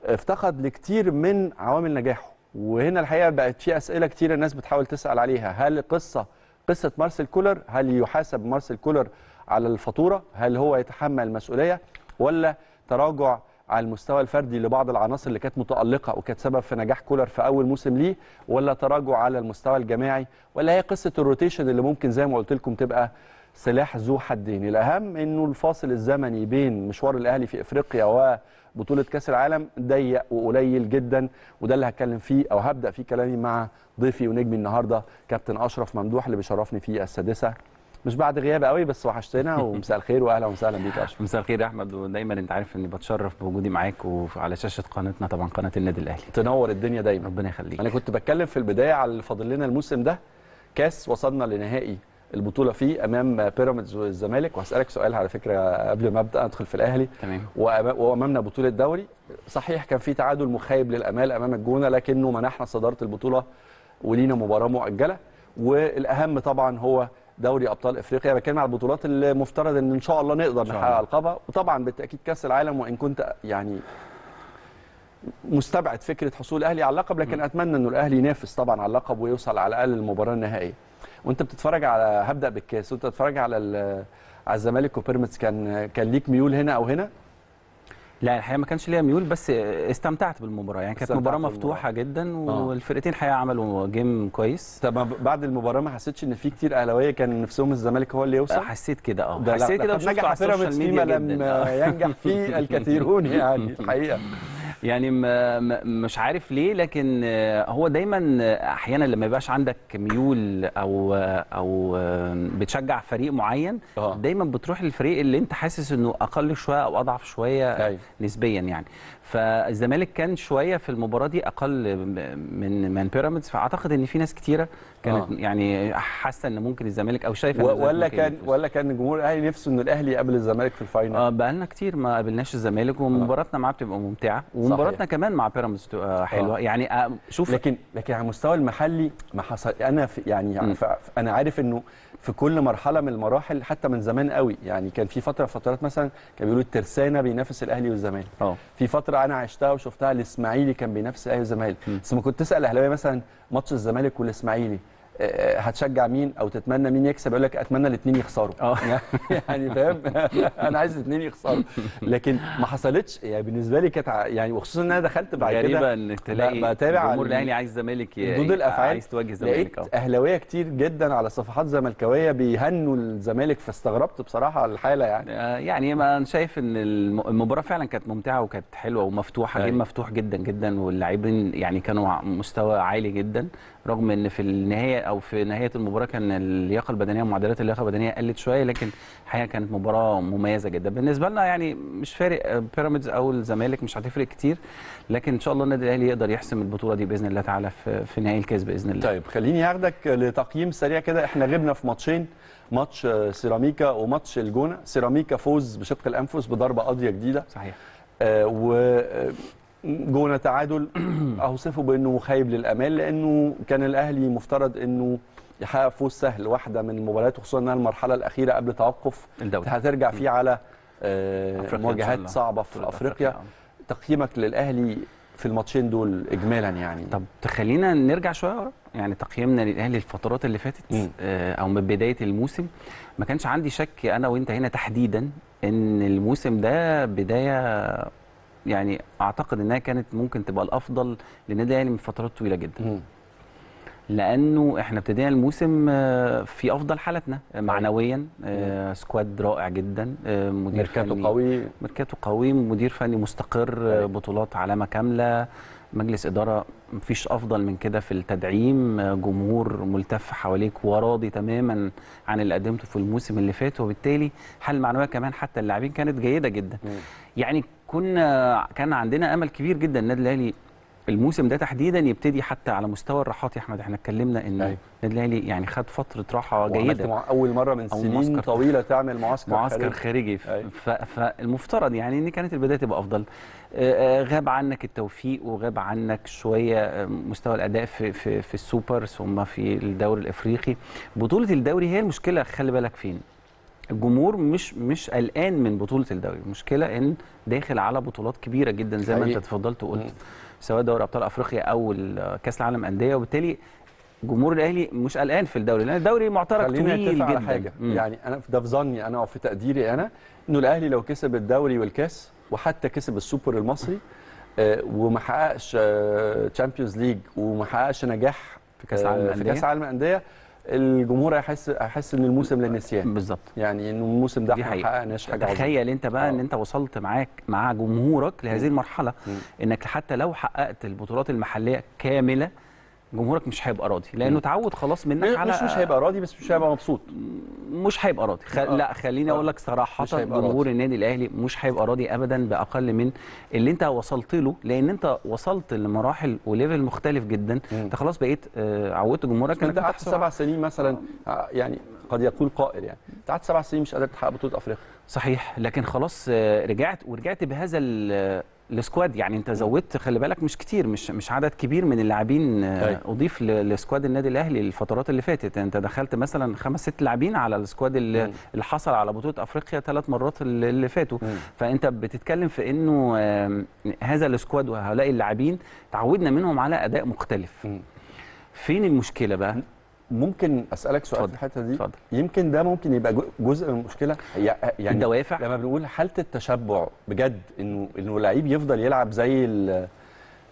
[SPEAKER 1] افتقد لكتير من عوامل نجاحه وهنا الحقيقه بقت في اسئله كتير الناس بتحاول تسال عليها هل قصه قصه مارسيل كولر هل يحاسب مارسيل كولر على الفاتوره هل هو يتحمل المسؤوليه ولا تراجع على المستوى الفردي لبعض العناصر اللي كانت متألقة وكانت سبب في نجاح كولر في أول موسم ليه ولا تراجع على المستوى الجماعي ولا هي قصة الروتيشن اللي ممكن زي ما قلت لكم تبقى سلاح ذو حدين الأهم أنه الفاصل الزمني بين مشوار الأهلي في إفريقيا و بطولة كأس العالم ضيق وقليل جدا وده اللي هتكلم فيه أو هبدأ فيه كلامي مع ضيفي ونجمي النهاردة كابتن أشرف ممدوح اللي بيشرفني في السادسة مش بعد غياب قوي بس وحشتنا ومساء
[SPEAKER 2] الخير واهلا وسهلا بيك يا اشرف [LAUGHS] مساء الخير يا احمد ودايما انت عارف اني بتشرف بوجودي معاك وعلى شاشه قناتنا طبعا قناه النادي الاهلي تنور الدنيا دايما ربنا يخليك انا كنت بتكلم في البدايه على اللي
[SPEAKER 1] فاضل لنا الموسم ده كاس وصلنا لنهائي البطوله فيه امام بيراميدز والزمالك وهسالك سؤال على فكره قبل ما ابدا ادخل في الاهلي تمام وامامنا بطوله دوري صحيح كان في تعادل مخيب للامال امام الجونه لكنه منحنا صداره البطوله ولينا مباراه مؤجله والاهم طبعا هو دوري ابطال افريقيا بتكلم على البطولات اللي مفترض ان ان شاء الله نقدر نحقق القابها وطبعا بالتاكيد كاس العالم وان كنت يعني مستبعد فكره حصول الاهلي على اللقب لكن اتمنى انه الاهلي ينافس طبعا على اللقب ويوصل على الاقل للمباراه النهائيه وانت بتتفرج على هبدا بالكاس وانت بتتفرج على
[SPEAKER 2] على الزمالك وبيراميدز كان كان ليك ميول هنا او هنا لا الحقيقه ما كانش ليا ميول بس استمتعت بالمباراه يعني كانت مباراه مفتوحه جدا آه. والفرقتين الحقيقه عملوا جيم كويس طب بعد المباراه ما حسيتش ان في كتير اهلاويه كان نفسهم الزمالك هو اللي يوصل آه، حسيت كده اه حسيت كده نجح بيراميدز فيما لم آه. ينجح فيه [LAUGHS] الكثيرون يعني الحقيقه يعني مش عارف ليه لكن هو دايما احيانا لما يبقاش عندك ميول او او بتشجع فريق معين أه. دايما بتروح للفريق اللي انت حاسس انه اقل شويه او اضعف شويه أيوه. نسبيا يعني فالزمالك كان شويه في المباراه دي اقل من من بيراميدز فاعتقد ان في ناس كتيره كانت آه. يعني حاسه ان ممكن الزمالك او شايفه ولا كان ينفس. ولا كان الجمهور الاهلي نفسه ان الاهلي يقابل الزمالك في الفاينل اه بقالنا كتير ما قابلناش الزمالك ومباراتنا معاه بتبقى ممتعه ومباراتنا كمان مع بيراميدز بتبقى حلوه آه. يعني آه، شوف لكن لكن على المستوى المحلي
[SPEAKER 1] ما حصل انا في يعني يعني انا عارف انه في كل مرحله من المراحل حتى من زمان قوي يعني كان في فتره فترات مثلا كان بيقولوا الترسانه بينافس الاهلي والزمالك آه. في فتره انا عشتها وشفتها الاسماعيلي كان بينافس الاهلي والزمالك بس ما كنت تسال الاهلاويه مثلا ماتش الزمالك والاسماعيلي آه، هتشجع مين او تتمنى مين يكسب يقول لك اتمنى الاثنين يخسروا آه. [LAUGHS] يعني فاهم [LAUGHS] انا عايز الاثنين يخسروا لكن ما حصلتش يعني بالنسبه لي كانت يعني وخصوصا ان انا دخلت بعد كده غريبه ان تلاقي بتابع الجمهور الاهلي عايز
[SPEAKER 2] الزمالك ردود الافعال عايز تواجه الزمالك آه.
[SPEAKER 1] اهلاويه كتير جدا على صفحات زملكاويه بيهنوا الزمالك فاستغربت بصراحه الحاله يعني
[SPEAKER 2] يعني ما انا شايف ان المباراه فعلا كانت ممتعه وكانت حلوه ومفتوحه جيم أيوة. مفتوح جدا جدا واللاعبين يعني كانوا مستوى عالي جدا رغم ان في النهايه او في نهايه المباراه كان اللياقه البدنيه ومعدلات اللياقه البدنيه قلت شويه لكن الحقيقه كانت مباراه مميزه جدا بالنسبه لنا يعني مش فارق آه، بيراميدز او الزمالك مش هتفرق كتير لكن ان شاء الله النادي الاهلي يقدر يحسم البطوله دي باذن الله تعالى في, في نهائي الكاس باذن الله طيب
[SPEAKER 1] خليني اخدك لتقييم سريع كده احنا غبنا في ماتشين ماتش آه، سيراميكا وماتش الجونه سيراميكا فوز بشق الانفس بضربه قاضيه جديده صحيح آه و آه، جونا تعادل [CLEARS THROAT] اوصفه بانه مخيب للامال لانه كان الاهلي مفترض انه يحقق فوز سهل واحده من المباريات وخصوصا انها المرحله الاخيره قبل توقف هترجع فيه على آه، مواجهات صعبه في افريقيا تقييمك
[SPEAKER 2] للاهلي في الماتشين دول اجمالا يعني طب تخلينا نرجع شويه ورا يعني تقييمنا للاهلي الفترات اللي فاتت مم. آه، او من بدايه الموسم ما كانش عندي شك انا وانت هنا تحديدا ان الموسم ده بدايه يعني اعتقد انها كانت ممكن تبقى الافضل للنادي الاهلي من فترات طويله جدا مم. لانه احنا ابتدينا الموسم آه، في افضل حالتنا آه، طيب. معنويا آه، سكواد رائع جدا مدير ميركاتو قوي ميركاتو قوي مدير فني مستقر طيب. بطولات علامه كامله مجلس اداره مفيش افضل من كده في التدعيم جمهور ملتف حواليك وراضي تماما عن اللي قدمته في الموسم اللي فات وبالتالي حال المعنويه كمان حتى اللاعبين كانت جيده جدا يعني كنا كان عندنا امل كبير جدا النادي الاهلي الموسم ده تحديدا يبتدي حتى على مستوى الراحات يا احمد احنا اتكلمنا ان النادي أيوة. الاهلي يعني خد فتره راحه جيده مع اول مره من سنين طويله تعمل معسكر معسكر خارجي, خارجي. أيوة. فالمفترض يعني ان كانت البدايه تبقى افضل آه، آه، غاب عنك التوفيق وغاب عنك شويه آه، مستوى الاداء في في, في السوبر ثم في الدوري الافريقي بطوله الدوري هي المشكله خلي بالك فين الجمهور مش مش قلقان من بطوله الدوري المشكله ان داخل على بطولات كبيره جدا زي ما انت اتفضلت وقلت سواء دوري ابطال افريقيا او كاس العالم انديه وبالتالي جمهور الاهلي مش قلقان في الدوري لان الدوري معترك طويل جدا على حاجه يعني انا ده في ظني انا وفي
[SPEAKER 1] تقديري انا انه الاهلي لو كسب الدوري والكاس وحتى كسب السوبر المصري ومحققش آه، وما حققش تشامبيونز آه، ليج وما حققش نجاح في كاس العالم آه، في كاس العالم
[SPEAKER 2] الانديه الجمهور هيحس هيحس ان الموسم للنسيان بالظبط يعني انه الموسم ده احنا ما حققناش حاجه تخيل انت بقى أوه. ان آه. انت وصلت معاك مع جمهورك لهذه المرحله انك حتى لو حققت البطولات المحليه كامله جمهورك مش هيبقى راضي لانه اتعود خلاص منك مش على مش مش هيبقى راضي بس مش هيبقى مبسوط مش هيبقى راضي خ... أه. لا خليني آه. اقول لك صراحه جمهور النادي الاهلي مش هيبقى راضي ابدا باقل من اللي انت وصلت له لان انت وصلت لمراحل وليفل مختلف جدا انت خلاص بقيت آه عودت جمهورك انت قعدت سبع سنين مثلا آه، يعني قد يقول قائل يعني انت قعدت سبع سنين مش قادر تحقق بطوله افريقيا صحيح لكن خلاص آه، رجعت ورجعت بهذا السكواد يعني انت زودت خلي بالك مش كتير مش مش عدد كبير من اللاعبين آه، طيب. اضيف لسكواد النادي الاهلي الفترات اللي فاتت انت دخلت مثلا خمس ست لاعبين على السكواد اللي حصل على بطوله افريقيا ثلاث مرات اللي فاتوا فانت بتتكلم في انه هذا السكواد وهؤلاء اللاعبين تعودنا منهم على اداء مختلف فين المشكله بقى ممكن اسالك سؤال فضل. في الحته دي فضل. يمكن ده ممكن يبقى جزء من المشكله
[SPEAKER 1] يعني الدوافع لما بنقول حاله التشبع بجد انه انه اللعيب يفضل يلعب زي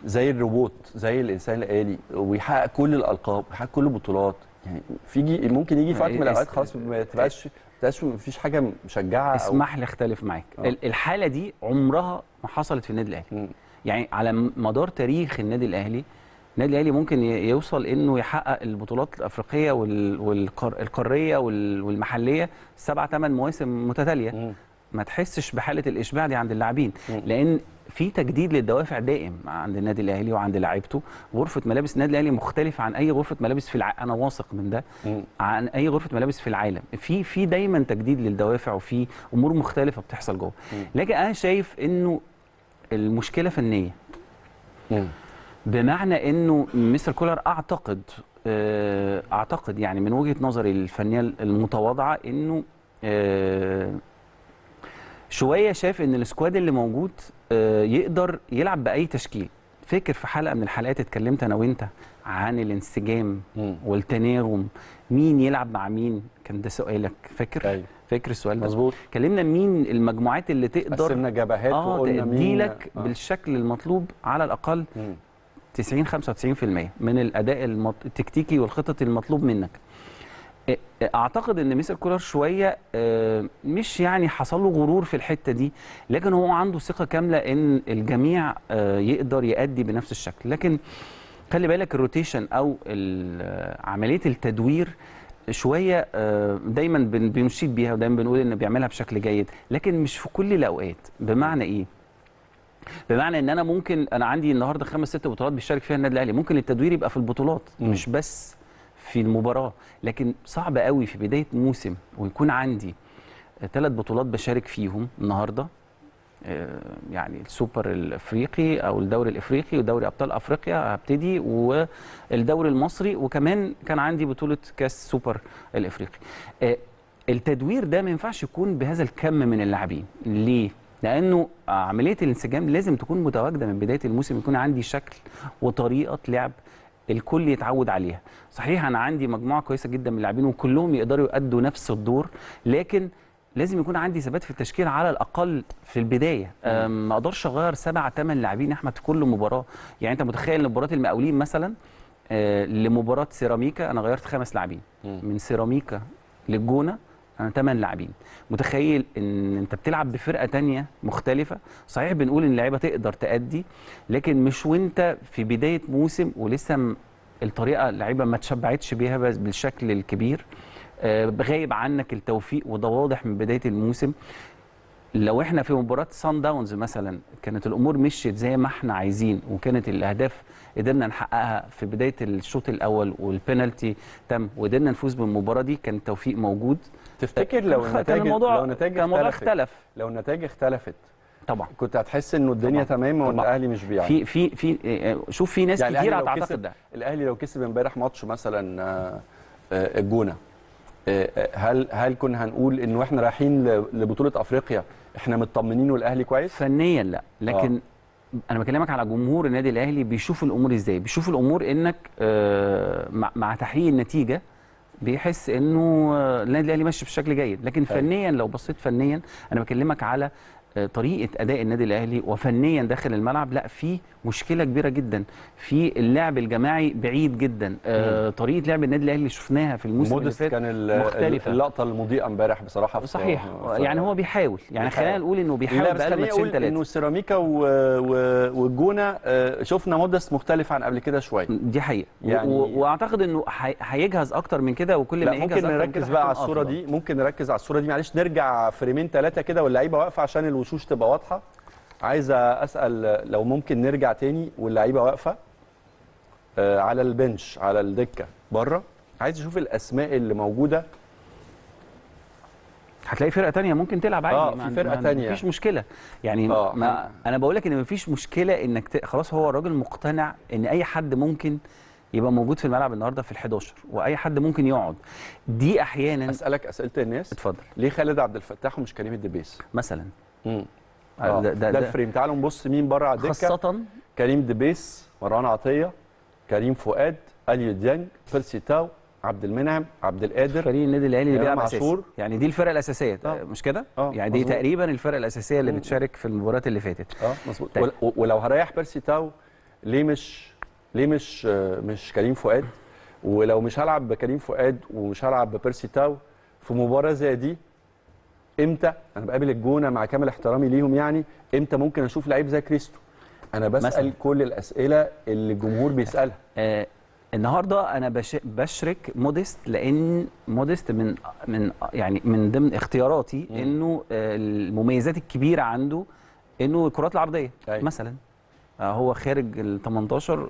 [SPEAKER 1] زي الروبوت زي الانسان الالي ويحقق كل الالقاب ويحقق كل
[SPEAKER 2] البطولات يعني في جي ممكن يجي في وقت من إيه، الاوقات خلاص
[SPEAKER 1] ما تبقاش تبقاش مفيش حاجه
[SPEAKER 2] مشجعه اسمح لي اختلف معاك آه. الحاله دي عمرها ما حصلت في النادي الاهلي يعني على مدار تاريخ النادي الاهلي النادي الاهلي ممكن يوصل انه يحقق البطولات الافريقيه والقاريه والمحليه سبع ثمان مواسم متتاليه ما تحسش بحاله الاشباع دي عند اللاعبين لان في تجديد للدوافع دائم عند النادي الاهلي وعند لعيبته غرفه ملابس النادي الاهلي مختلفه عن اي غرفه ملابس في الع... انا واثق من ده عن اي غرفه ملابس في العالم في في دايما تجديد للدوافع وفي امور مختلفه بتحصل جوه لكن انا شايف انه المشكله فنيه بمعنى انه مستر كولر اعتقد آه، اعتقد يعني من وجهه نظري الفنيه المتواضعه انه آه، شويه شاف ان السكواد اللي موجود آه، يقدر يلعب باي تشكيل فاكر في حلقه من الحلقات اتكلمت انا وانت عن الانسجام والتناغم مين يلعب مع مين كان ده سؤالك فاكر أيوة. فاكر السؤال ده مظبوط اتكلمنا مين المجموعات اللي تقدر قسمنا جبهات آه وقلنا مين لك آه. بالشكل المطلوب على الاقل مم. 90 95% من الاداء التكتيكي والخطط المطلوب منك اعتقد ان ميسر كولر شويه آه، مش يعني حصل له غرور في الحته دي لكن هو عنده ثقه كامله ان الجميع آه، يقدر يأدي بنفس الشكل لكن خلي بالك الروتيشن او عمليه التدوير شويه آه، دايما بنشيد بيها ودايما بنقول ان بيعملها بشكل جيد لكن مش في كل الاوقات بمعنى ايه بمعنى ان انا ممكن انا عندي النهارده خمس ست بطولات بيشارك فيها النادي الاهلي ممكن التدوير يبقى في البطولات م. مش بس في المباراه لكن صعب قوي في بدايه موسم ويكون عندي ثلاث بطولات بشارك فيهم النهارده آه، يعني السوبر الافريقي او الدوري الافريقي ودوري ابطال افريقيا هبتدي والدوري المصري وكمان كان عندي بطوله كاس سوبر الافريقي آه، التدوير ده ما ينفعش يكون بهذا الكم من اللاعبين ليه لانه عمليه الانسجام لازم تكون متواجده من بدايه الموسم يكون عندي شكل وطريقه لعب الكل يتعود عليها صحيح انا عندي مجموعه كويسه جدا من اللاعبين وكلهم يقدروا يؤدوا نفس الدور لكن لازم يكون عندي ثبات في التشكيل على الاقل في البدايه ما اقدرش اغير سبع ثمان لاعبين احمد في كل مباراه يعني انت متخيل ان مباراه المقاولين مثلا آه، لمباراه سيراميكا انا غيرت خمس لاعبين من سيراميكا للجونه انا 8 لاعبين متخيل ان انت بتلعب بفرقه تانية مختلفه صحيح بنقول ان اللعيبه تقدر تأدي لكن مش وانت في بدايه موسم ولسه الطريقه اللعيبه ما تشبعتش بيها بس بالشكل الكبير آه، غايب عنك التوفيق وده واضح من بدايه الموسم لو احنا في مباراه سان داونز مثلا كانت الامور مشيت زي ما احنا عايزين وكانت الاهداف قدرنا نحققها في بدايه الشوط الاول والبينالتي تم وقدرنا نفوز بالمباراه دي كان التوفيق موجود تفتكر لو النتائج لو النتائج اختلف
[SPEAKER 1] لو النتائج اختلفت
[SPEAKER 2] طبعا كنت هتحس انه الدنيا تمام وان الاهلي مش بيعمل في
[SPEAKER 1] في في آه، شوف في ناس يعني كتير هتعتقد ده الاهلي لو كسب امبارح ماتش مثلا آه، آه، الجونه هل هل كنا هنقول انه احنا رايحين
[SPEAKER 2] لبطوله افريقيا احنا مطمنين والاهلي كويس فنيا لا آه. لكن آه. انا بكلمك على جمهور النادي الاهلي بيشوف الامور ازاي بيشوف الامور انك آه، مع تحقيق النتيجه بيحس انه آه، النادي الاهلي ماشي بشكل جيد لكن فنيا لو بصيت فنيا انا بكلمك على طريقه اداء النادي الاهلي وفنيا داخل الملعب لا في مشكله كبيره جدا في اللعب الجماعي بعيد جدا آه، طريقه لعب النادي الاهلي شفناها في الموسم اللي فات كان مختلفه اللقطه
[SPEAKER 1] المضيئه امبارح بصراحه في صحيح في يعني
[SPEAKER 2] هو بيحاول يعني خلينا نقول انه بيحاول بقى ماتشين ثلاثه انه
[SPEAKER 1] سيراميكا والجونه
[SPEAKER 2] آه، شفنا مودس مختلف عن قبل كده شويه دي حقيقه يعني واعتقد انه هيجهز اكتر من كده وكل ما يجهز ممكن نركز بقى على الصوره دي
[SPEAKER 1] ممكن نركز على الصوره دي معلش نرجع فريمين ثلاثه كده واللعيبه واقفه عشان الوشوش تبقى واضحه عايز اسال لو ممكن نرجع تاني واللعيبه واقفه آه، على البنش على الدكه بره عايز اشوف الاسماء اللي موجوده
[SPEAKER 2] هتلاقي فرقه تانية ممكن تلعب عادي اه في فرقه تانية مفيش مشكله يعني آه. ما انا بقول لك ان مفيش مشكله انك خلاص هو الراجل مقتنع ان اي حد ممكن يبقى موجود في الملعب النهارده في ال11 واي حد ممكن يقعد دي احيانا اسالك اسئله الناس اتفضل ليه خالد عبد الفتاح
[SPEAKER 1] ومش كريم الدبيس مثلا آه، آه، ده, ده, ده, الفريم تعالوا نبص مين بره على الدكه خاصه كريم دبيس مروان عطيه كريم فؤاد اليو ديانج بيرسي تاو
[SPEAKER 2] عبد المنعم عبد القادر فريق النادي الاهلي اللي بيلعب اساسي يعني دي الفرق الاساسيه آه. مش كده آه. يعني دي مزبوط. تقريبا الفرق الاساسيه اللي بتشارك في المباريات اللي فاتت اه مظبوط طيب. ولو هريح
[SPEAKER 1] بيرسي تاو ليه مش ليه مش مش كريم فؤاد ولو مش هلعب بكريم فؤاد ومش هلعب ببيرسي تاو في مباراه زي دي امتى انا بقابل الجونه مع كامل احترامي ليهم يعني امتى ممكن اشوف لعيب زي كريستو انا بسال مثلاً.
[SPEAKER 2] كل الاسئله اللي الجمهور بيسالها آه النهارده انا بش... بشرك موديست لان موديست من من يعني من ضمن اختياراتي انه آه المميزات الكبيره عنده انه الكرات العرضيه أي. أيوة. مثلا آه، هو خارج ال 18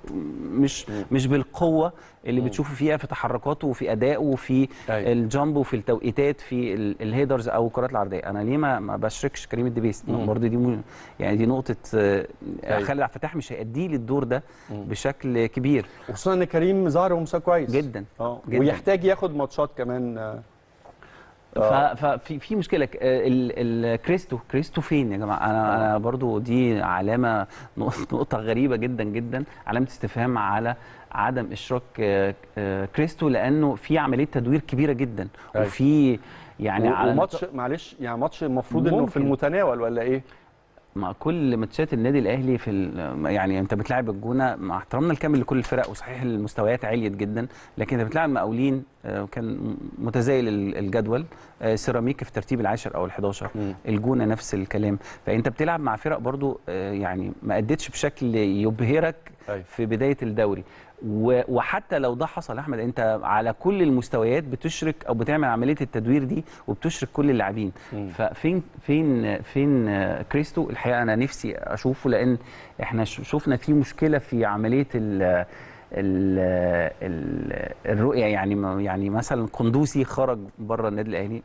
[SPEAKER 2] مش مش بالقوه اللي بتشوفه فيها في تحركاته وفي ادائه وفي أيوة. الجامب وفي التوقيتات في الهيدرز او الكرات العرضيه انا ليه ما, بشركش كريم الدبيس برضه دي يعني دي نقطه آه، أيوة. خالد عبد الفتاح مش هيأديه للدور ده بشكل كبير وخصوصا ان كريم ظهر ومستوى كويس جدا اه ويحتاج
[SPEAKER 1] ياخد ماتشات كمان آه،
[SPEAKER 2] اه. ففي في مشكله الكريستو كريستو فين يا جماعه انا اه. انا برضو دي علامه [LAUGHS] نقطه غريبه جدا جدا علامه استفهام على عدم اشراك آه، كريستو لانه في عمليه تدوير كبيره جدا أيوة. وفي يعني على ماتش
[SPEAKER 1] معلش يعني ماتش
[SPEAKER 2] المفروض انه في المتناول ولا ايه مع كل ماتشات النادي الاهلي في يعني انت بتلاعب الجونه مع احترامنا الكامل لكل الفرق وصحيح المستويات عاليه جدا لكن انت بتلاعب مقاولين آه، كان متزايل الجدول آه، سيراميك في ترتيب العاشر او ال11 الجونه نفس الكلام فانت بتلعب مع فرق برضو آه، يعني ما ادتش بشكل يبهرك في بدايه الدوري وحتى لو ده حصل احمد انت على كل المستويات بتشرك او بتعمل عمليه التدوير دي وبتشرك كل اللاعبين ففين فين فين كريستو الحقيقه انا نفسي اشوفه لان احنا شفنا في مشكله في عمليه ال ال الرؤيه يعني يعني مثلا قندوسي خرج بره النادي الاهلي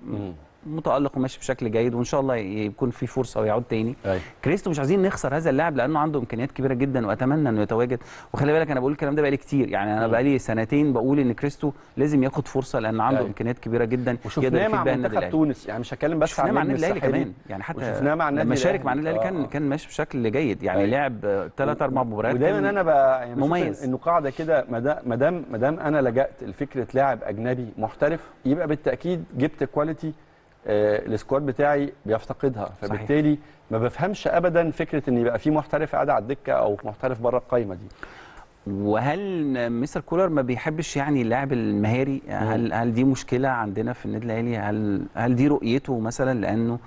[SPEAKER 2] متالق وماشي بشكل جيد وان شاء الله يكون في فرصه ويعود تاني أيوة. كريستو مش عايزين نخسر هذا اللاعب لانه عنده امكانيات كبيره جدا واتمنى انه يتواجد وخلي بالك انا بقول الكلام ده بقالي كتير يعني انا أيوة. بقالي سنتين بقول ان كريستو لازم ياخد فرصه لان عنده أيوة. امكانيات كبيره جدا يقدر يفيد بيها النادي الاهلي
[SPEAKER 1] تونس يعني مش هتكلم بس عن النادي الاهلي كمان يعني حتى مع لما شارك مع النادي الاهلي
[SPEAKER 2] كان كان ماشي بشكل آه. جيد يعني لعب ثلاث اربع مباريات ودايما انا بقى يعني مميز انه
[SPEAKER 1] قاعده كده ما دام انا لجأت لفكره لاعب اجنبي محترف يبقى بالتاكيد جبت كواليتي آه، السكواد بتاعي بيفتقدها فبالتالي صحيح. ما بفهمش ابدا فكره ان يبقى في محترف قاعد على الدكه او
[SPEAKER 2] محترف بره القايمه دي وهل مستر كولر ما بيحبش يعني اللاعب المهاري هل هل دي مشكله عندنا في النادي الاهلي هل هل دي رؤيته مثلا لانه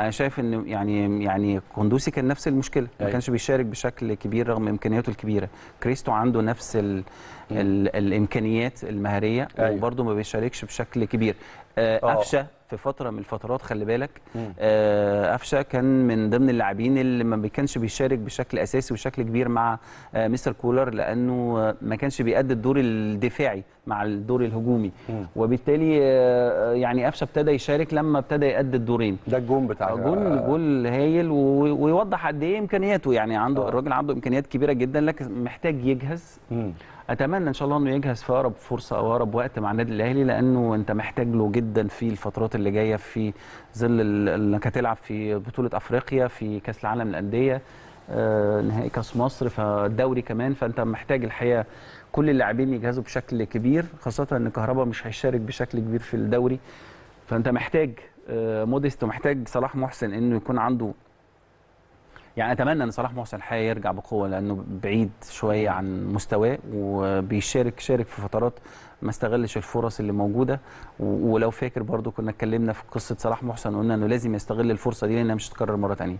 [SPEAKER 2] انا شايف ان يعني يعني كوندوسي كان نفس المشكله ما أيوة. كانش بيشارك بشكل كبير رغم امكانياته الكبيره كريستو عنده نفس الـ الـ الامكانيات المهاريه أيوة. وبرده ما بيشاركش بشكل كبير آه، آه. قفشه في فتره من الفترات خلي بالك آه قفشه كان من ضمن اللاعبين اللي ما كانش بيشارك بشكل اساسي وشكل كبير مع آه مستر كولر لانه ما كانش بيأدي الدور الدفاعي مع الدور الهجومي مم. وبالتالي آه, آه، يعني قفشه ابتدى يشارك لما ابتدى يأدي الدورين ده الجون بتاع جول آه، جول آه، هايل ويوضح قد ايه امكانياته يعني عنده الراجل عنده امكانيات كبيره جدا لكن محتاج يجهز مم. اتمنى ان شاء الله انه يجهز في اقرب فرصه او اقرب وقت مع النادي الاهلي لانه انت محتاج له جدا في الفترات اللي جايه في ظل انك هتلعب في بطوله افريقيا في كاس العالم للانديه آه، نهائي كاس مصر فالدوري كمان فانت محتاج الحقيقه كل اللاعبين يجهزوا بشكل كبير خاصه ان كهربا مش هيشارك بشكل كبير في الدوري فانت محتاج آه، موديست ومحتاج صلاح محسن انه يكون عنده يعني اتمنى ان صلاح محسن الحقيقه يرجع بقوه لانه بعيد شويه عن مستواه وبيشارك شارك في فترات ما استغلش الفرص اللي موجوده ولو فاكر برضو كنا اتكلمنا في قصه صلاح محسن وقلنا انه لازم يستغل الفرصه دي لانها مش هتتكرر مره ثانيه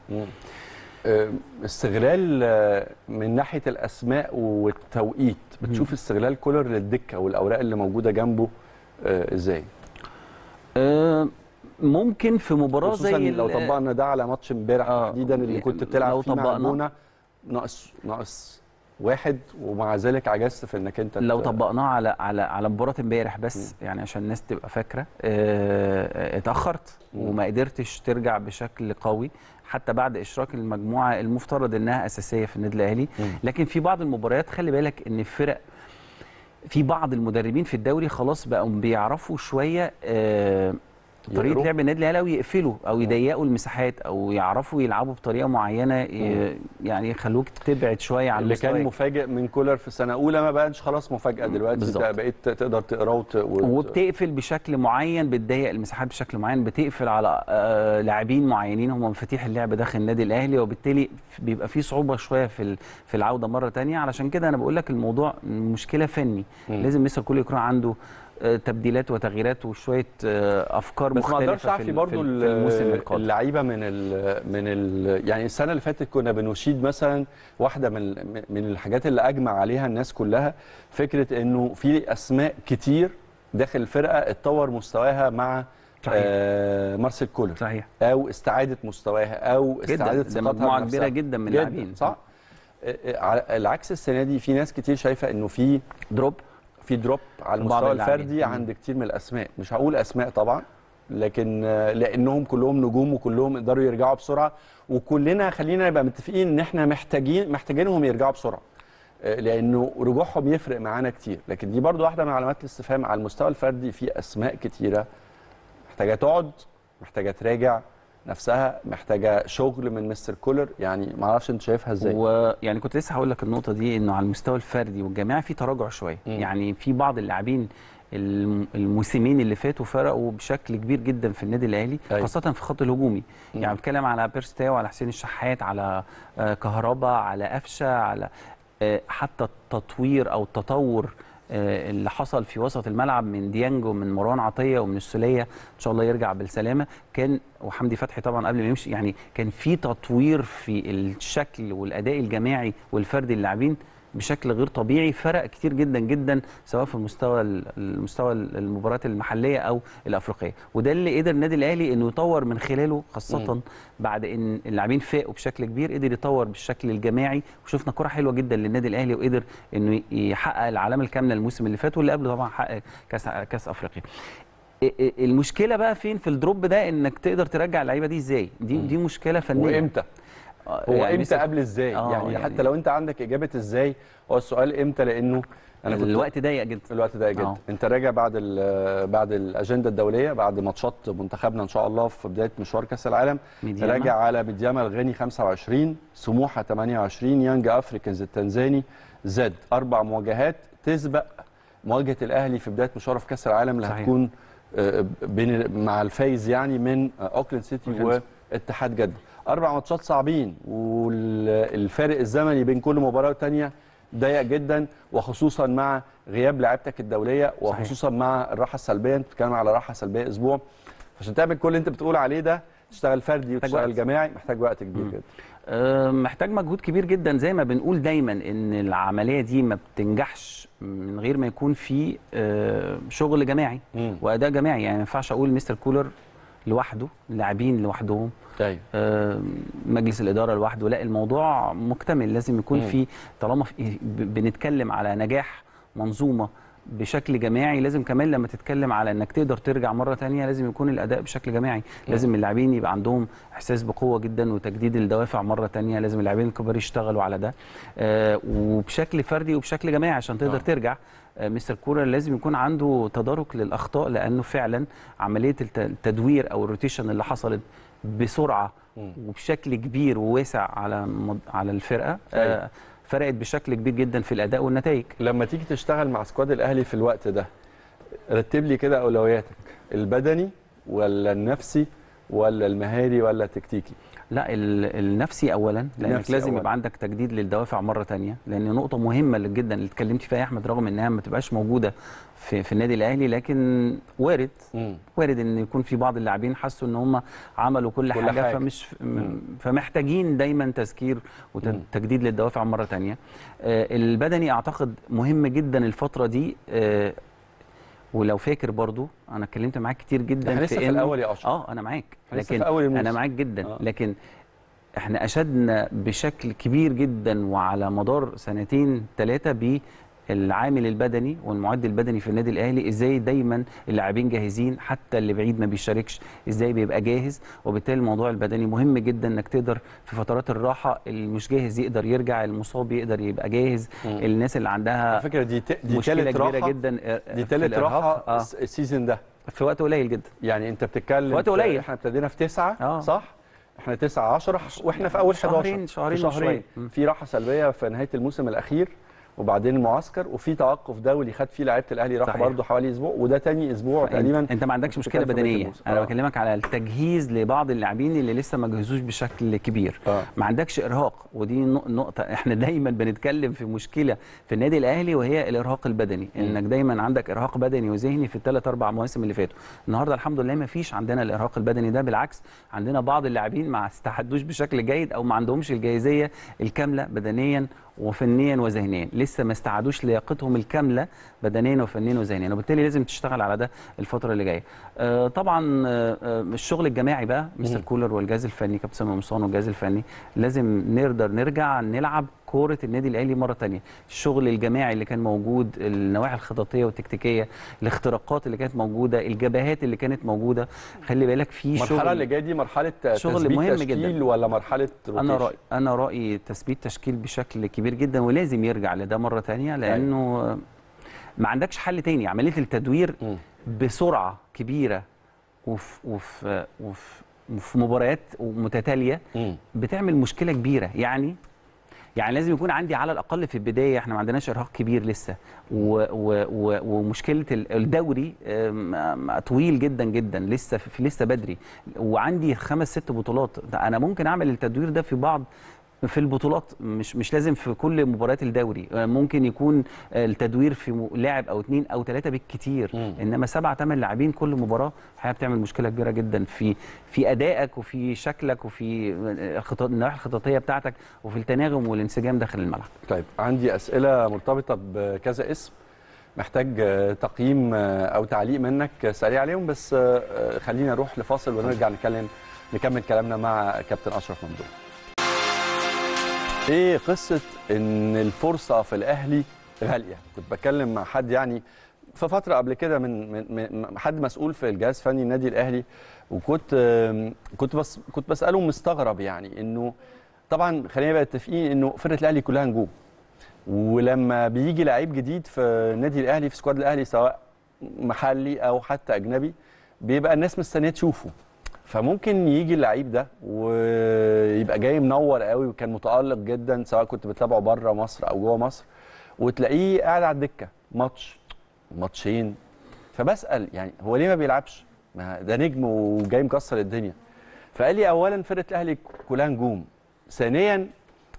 [SPEAKER 2] آه، استغلال آه،
[SPEAKER 1] من ناحيه الاسماء والتوقيت بتشوف استغلال كولر للدكه والاوراق اللي موجوده جنبه آه، ازاي؟ أه ممكن في مباراه زي خصوصا لو طبقنا ده على ماتش امبارح آه، تحديدا اللي يعني كنت بتلعب فيه مع جونه ناقص
[SPEAKER 2] ناقص واحد ومع ذلك عجزت في انك انت لو طبقناه على على على مباراه امبارح بس م. يعني عشان الناس تبقى فاكره اه اتاخرت وما قدرتش ترجع بشكل قوي حتى بعد اشراك المجموعه المفترض انها اساسيه في النادي الاهلي لكن في بعض المباريات خلي بالك ان الفرق في بعض المدربين في الدوري خلاص بقوا بيعرفوا شويه اه طريقه لعب النادي الاهلي او يقفلوا او يضيقوا المساحات او يعرفوا يلعبوا بطريقه معينه يعني يخلوك تبعد شويه عن اللي كان
[SPEAKER 1] مفاجئ من كولر في سنه اولى ما بقاش خلاص مفاجاه دلوقتي انت بقيت تقدر تقراه
[SPEAKER 2] وت... وبتقفل بشكل معين بتضيق المساحات بشكل معين بتقفل على آه، لاعبين معينين هم مفاتيح اللعب داخل النادي الاهلي وبالتالي بيبقى في صعوبه شويه في في العوده مره ثانيه علشان كده انا بقول لك الموضوع مشكله فني لازم مستر كولر يكون عنده تبديلات وتغييرات وشويه آه، افكار بس مختلفه بس ما اقدرش برضو الموسم القادم
[SPEAKER 1] اللعيبه من الـ من الـ يعني السنه اللي فاتت كنا بنشيد مثلا واحده من من الحاجات اللي اجمع عليها الناس كلها فكره انه في اسماء كتير داخل الفرقه اتطور مستواها مع آه، صحيح. آه مارسيل كولر صحيح او استعاده مستواها او استعاده ثقتها مجموعه كبيره جدا من اللاعبين صح آه، العكس السنه دي في ناس كتير شايفه انه في دروب في دروب على المستوى الفردي عند كتير من الاسماء مش هقول اسماء طبعا لكن آه، لانهم كلهم نجوم وكلهم قدروا يرجعوا بسرعه وكلنا خلينا نبقى متفقين ان احنا محتاجين محتاجينهم يرجعوا بسرعه آه، لانه رجوعهم يفرق معانا كتير لكن دي برضو واحده من علامات الاستفهام على المستوى الفردي في اسماء كتيره محتاجه تقعد محتاجه تراجع نفسها محتاجه شغل من مستر كولر يعني ما اعرفش انت شايفها ازاي
[SPEAKER 2] ويعني كنت لسه هقول لك النقطه دي انه على المستوى الفردي والجماعي في تراجع شويه يعني في بعض اللاعبين الموسمين اللي فاتوا فرقوا بشكل كبير جدا في النادي الاهلي أيوة. خاصه في الخط الهجومي مم. يعني بتكلم على بيرستاو على حسين الشحات على آه، كهربا على قفشه على آه، حتى التطوير او التطور اللي حصل في وسط الملعب من ديانجو من مروان عطيه ومن السوليه ان شاء الله يرجع بالسلامه كان وحمدي فتحي طبعا قبل ما يمشي يعني كان في تطوير في الشكل والاداء الجماعي والفردي للاعبين بشكل غير طبيعي فرق كتير جدا جدا سواء في المستوى المستوى المباريات المحليه او الافريقيه وده اللي قدر النادي الاهلي انه يطور من خلاله خاصه بعد ان اللاعبين فاقوا بشكل كبير قدر يطور بالشكل الجماعي وشفنا كره حلوه جدا للنادي الاهلي وقدر انه يحقق العلامه الكامله الموسم اللي فات واللي قبله طبعا حقق كاس كاس افريقيا المشكله بقى فين في الدروب ده انك تقدر ترجع اللعيبه دي ازاي دي دي مشكله فنيه وامتى آه، هو يعني امتى قبل ازاي آه يعني, يعني حتى لو انت عندك
[SPEAKER 1] اجابه ازاي هو السؤال امتى لانه انا كنت الوقت ضيق جدا الوقت ضيق جدا آه. انت راجع بعد بعد الاجنده الدوليه بعد ماتشات منتخبنا ان شاء الله في بدايه مشوار كاس العالم راجع على بدياما الغاني 25 سموحه 28 يانج افريكانز التنزاني زد اربع مواجهات تسبق مواجهه الاهلي في بدايه مشواره في كاس العالم اللي هتكون آه، بين مع الفايز يعني من اوكلاند سيتي واتحاد جده اربع ماتشات صعبين والفارق الزمني بين كل مباراه وثانيه ضيق جدا وخصوصا مع غياب لعبتك الدوليه وخصوصا صحيح. مع الراحه السلبيه انت بتتكلم على راحه سلبيه اسبوع عشان تعمل كل اللي انت بتقول عليه ده تشتغل فردي وتشتغل جماعي محتاج وقت
[SPEAKER 2] كبير جدا آه، محتاج مجهود كبير جدا زي ما بنقول دايما ان العمليه دي ما بتنجحش من غير ما يكون في آه، شغل جماعي واداء جماعي يعني ما ينفعش اقول مستر كولر لوحده اللاعبين لوحدهم طيب. آه مجلس الاداره لوحده لا الموضوع مكتمل لازم يكون مم. في طالما بنتكلم على نجاح منظومه بشكل جماعي لازم كمان لما تتكلم على انك تقدر ترجع مره تانية لازم يكون الاداء بشكل جماعي لازم اللاعبين يبقى عندهم احساس بقوه جدا وتجديد الدوافع مره تانية لازم اللاعبين الكبار يشتغلوا على ده آه وبشكل فردي وبشكل جماعي عشان تقدر آه. ترجع مستر كولر لازم يكون عنده تدارك للاخطاء لانه فعلا عمليه التدوير او الروتيشن اللي حصلت بسرعه وبشكل كبير وواسع على على الفرقه آه، أيوه. فرقت بشكل كبير جدا في الاداء والنتائج لما تيجي تشتغل مع سكواد الاهلي في الوقت ده
[SPEAKER 1] رتب لي كده اولوياتك البدني ولا النفسي ولا المهاري
[SPEAKER 2] ولا التكتيكي لا النفسي اولا لانك النفسي لازم أولاً. يبقى عندك تجديد للدوافع مره تانية لان نقطه مهمه جدا اللي اتكلمت فيها يا احمد رغم انها ما تبقاش موجوده في, في النادي الاهلي لكن وارد مم. وارد ان يكون في بعض اللاعبين حسوا ان هم عملوا كل, كل حاجة, حاجه فمش فمحتاجين دايما تذكير وتجديد للدوافع مره تانية آه، البدني اعتقد مهم جدا الفتره دي آه، ولو فاكر برضو انا اتكلمت معاك كتير جدا احنا لسه في, في الاول يا اشرف اه انا معاك لكن في أول انا معاك جدا آه. لكن احنا اشدنا بشكل كبير جدا وعلى مدار سنتين ثلاثه العامل البدني والمعد البدني في النادي الاهلي ازاي دايما اللاعبين جاهزين حتى اللي بعيد ما بيشاركش ازاي بيبقى جاهز وبالتالي الموضوع البدني مهم جدا انك تقدر في فترات الراحه اللي مش جاهز يقدر يرجع المصاب يقدر يبقى جاهز مم. الناس اللي عندها على فكره دي ت... دي مشكله كبيره راحة جدا
[SPEAKER 1] آه، دي ثالث راحه آه.
[SPEAKER 2] السيزون ده في وقت قليل جدا يعني انت بتتكلم في وقت قليل احنا
[SPEAKER 1] ابتدينا في تسعة آه. صح احنا 9 10 واحنا في اول 11 شهرين شهرين, شهرين. في راحه سلبيه في نهايه الموسم الاخير وبعدين المعسكر وفي توقف دولي خد فيه لعيبه الاهلي راح برده حوالي اسبوع وده تاني اسبوع تقريبا انت ما عندكش مشكله بدنيه
[SPEAKER 2] انا آه. بكلمك على التجهيز لبعض اللاعبين اللي لسه ما جهزوش بشكل كبير آه. ما عندكش ارهاق ودي نقطه احنا [LAUGHS] دايما بنتكلم في مشكله في النادي الاهلي وهي الارهاق البدني م. انك دايما عندك ارهاق بدني وذهني في الثلاث اربع مواسم اللي فاتوا النهارده الحمد لله ما فيش عندنا الارهاق البدني ده بالعكس عندنا بعض اللاعبين ما استحدوش بشكل جيد او ما عندهمش الجاهزيه الكامله بدنيا وفنيا وذهنيا لسه ما استعادوش لياقتهم الكامله بدنيا وفنيا وذهنيا وبالتالي لازم تشتغل على ده الفتره اللي جايه آه، طبعا آه، آه، الشغل الجماعي بقى مستر كولر والجهاز الفني كابتن سامي قمصان والجهاز الفني لازم نقدر نرجع نلعب كوره النادي الاهلي مره ثانيه الشغل الجماعي اللي كان موجود النواحي الخططيه والتكتيكيه الاختراقات اللي كانت موجوده الجبهات اللي كانت موجوده خلي بالك في شغل المرحله اللي
[SPEAKER 1] جايه دي مرحله شغل مهم تشكيل جدا. ولا مرحله روتيش. انا رايي
[SPEAKER 2] انا رايي تثبيت تشكيل بشكل كبير جدا ولازم يرجع لده مره ثانيه طيب. لانه ما عندكش حل تاني عمليه التدوير م. بسرعه كبيره وفي وفي وف وف مباريات متتاليه بتعمل مشكله كبيره يعني يعني لازم يكون عندي على الاقل في البدايه احنا ما عندناش ارهاق كبير لسه و و و ومشكله الدوري طويل جدا جدا لسه في لسه بدري وعندي خمس ست بطولات انا ممكن اعمل التدوير ده في بعض في البطولات مش مش لازم في كل مباريات الدوري آه، ممكن يكون آه، التدوير في لاعب او اثنين او ثلاثه بالكثير انما سبعه ثمان لاعبين كل مباراه الحقيقه بتعمل مشكله كبيره جدا في في ادائك وفي شكلك وفي آه، النواحي الخططيه بتاعتك وفي التناغم والانسجام داخل الملعب. طيب عندي اسئله مرتبطه بكذا اسم محتاج تقييم او
[SPEAKER 1] تعليق منك سريع عليهم بس خلينا نروح لفاصل ونرجع نتكلم نكمل كلامنا مع كابتن اشرف ممدوح. ايه قصه ان الفرصه في الاهلي غاليه كنت بتكلم مع حد يعني في فتره قبل كده من, من حد مسؤول في الجهاز فني النادي الاهلي وكنت كنت بس كنت بساله مستغرب يعني انه طبعا خلينا بقى متفقين انه فرقه الاهلي كلها نجوم ولما بيجي لعيب جديد في النادي الاهلي في سكواد الاهلي سواء محلي او حتى اجنبي بيبقى الناس مستنيه تشوفه فممكن يجي اللعيب ده ويبقى جاي منور قوي وكان متالق جدا سواء كنت بتتابعه بره مصر او جوه مصر وتلاقيه قاعد على الدكه ماتش ماتشين فبسال يعني هو ليه ما بيلعبش؟ ما ده نجم وجاي مكسر الدنيا فقال لي اولا فرقه الاهلي كلها نجوم ثانيا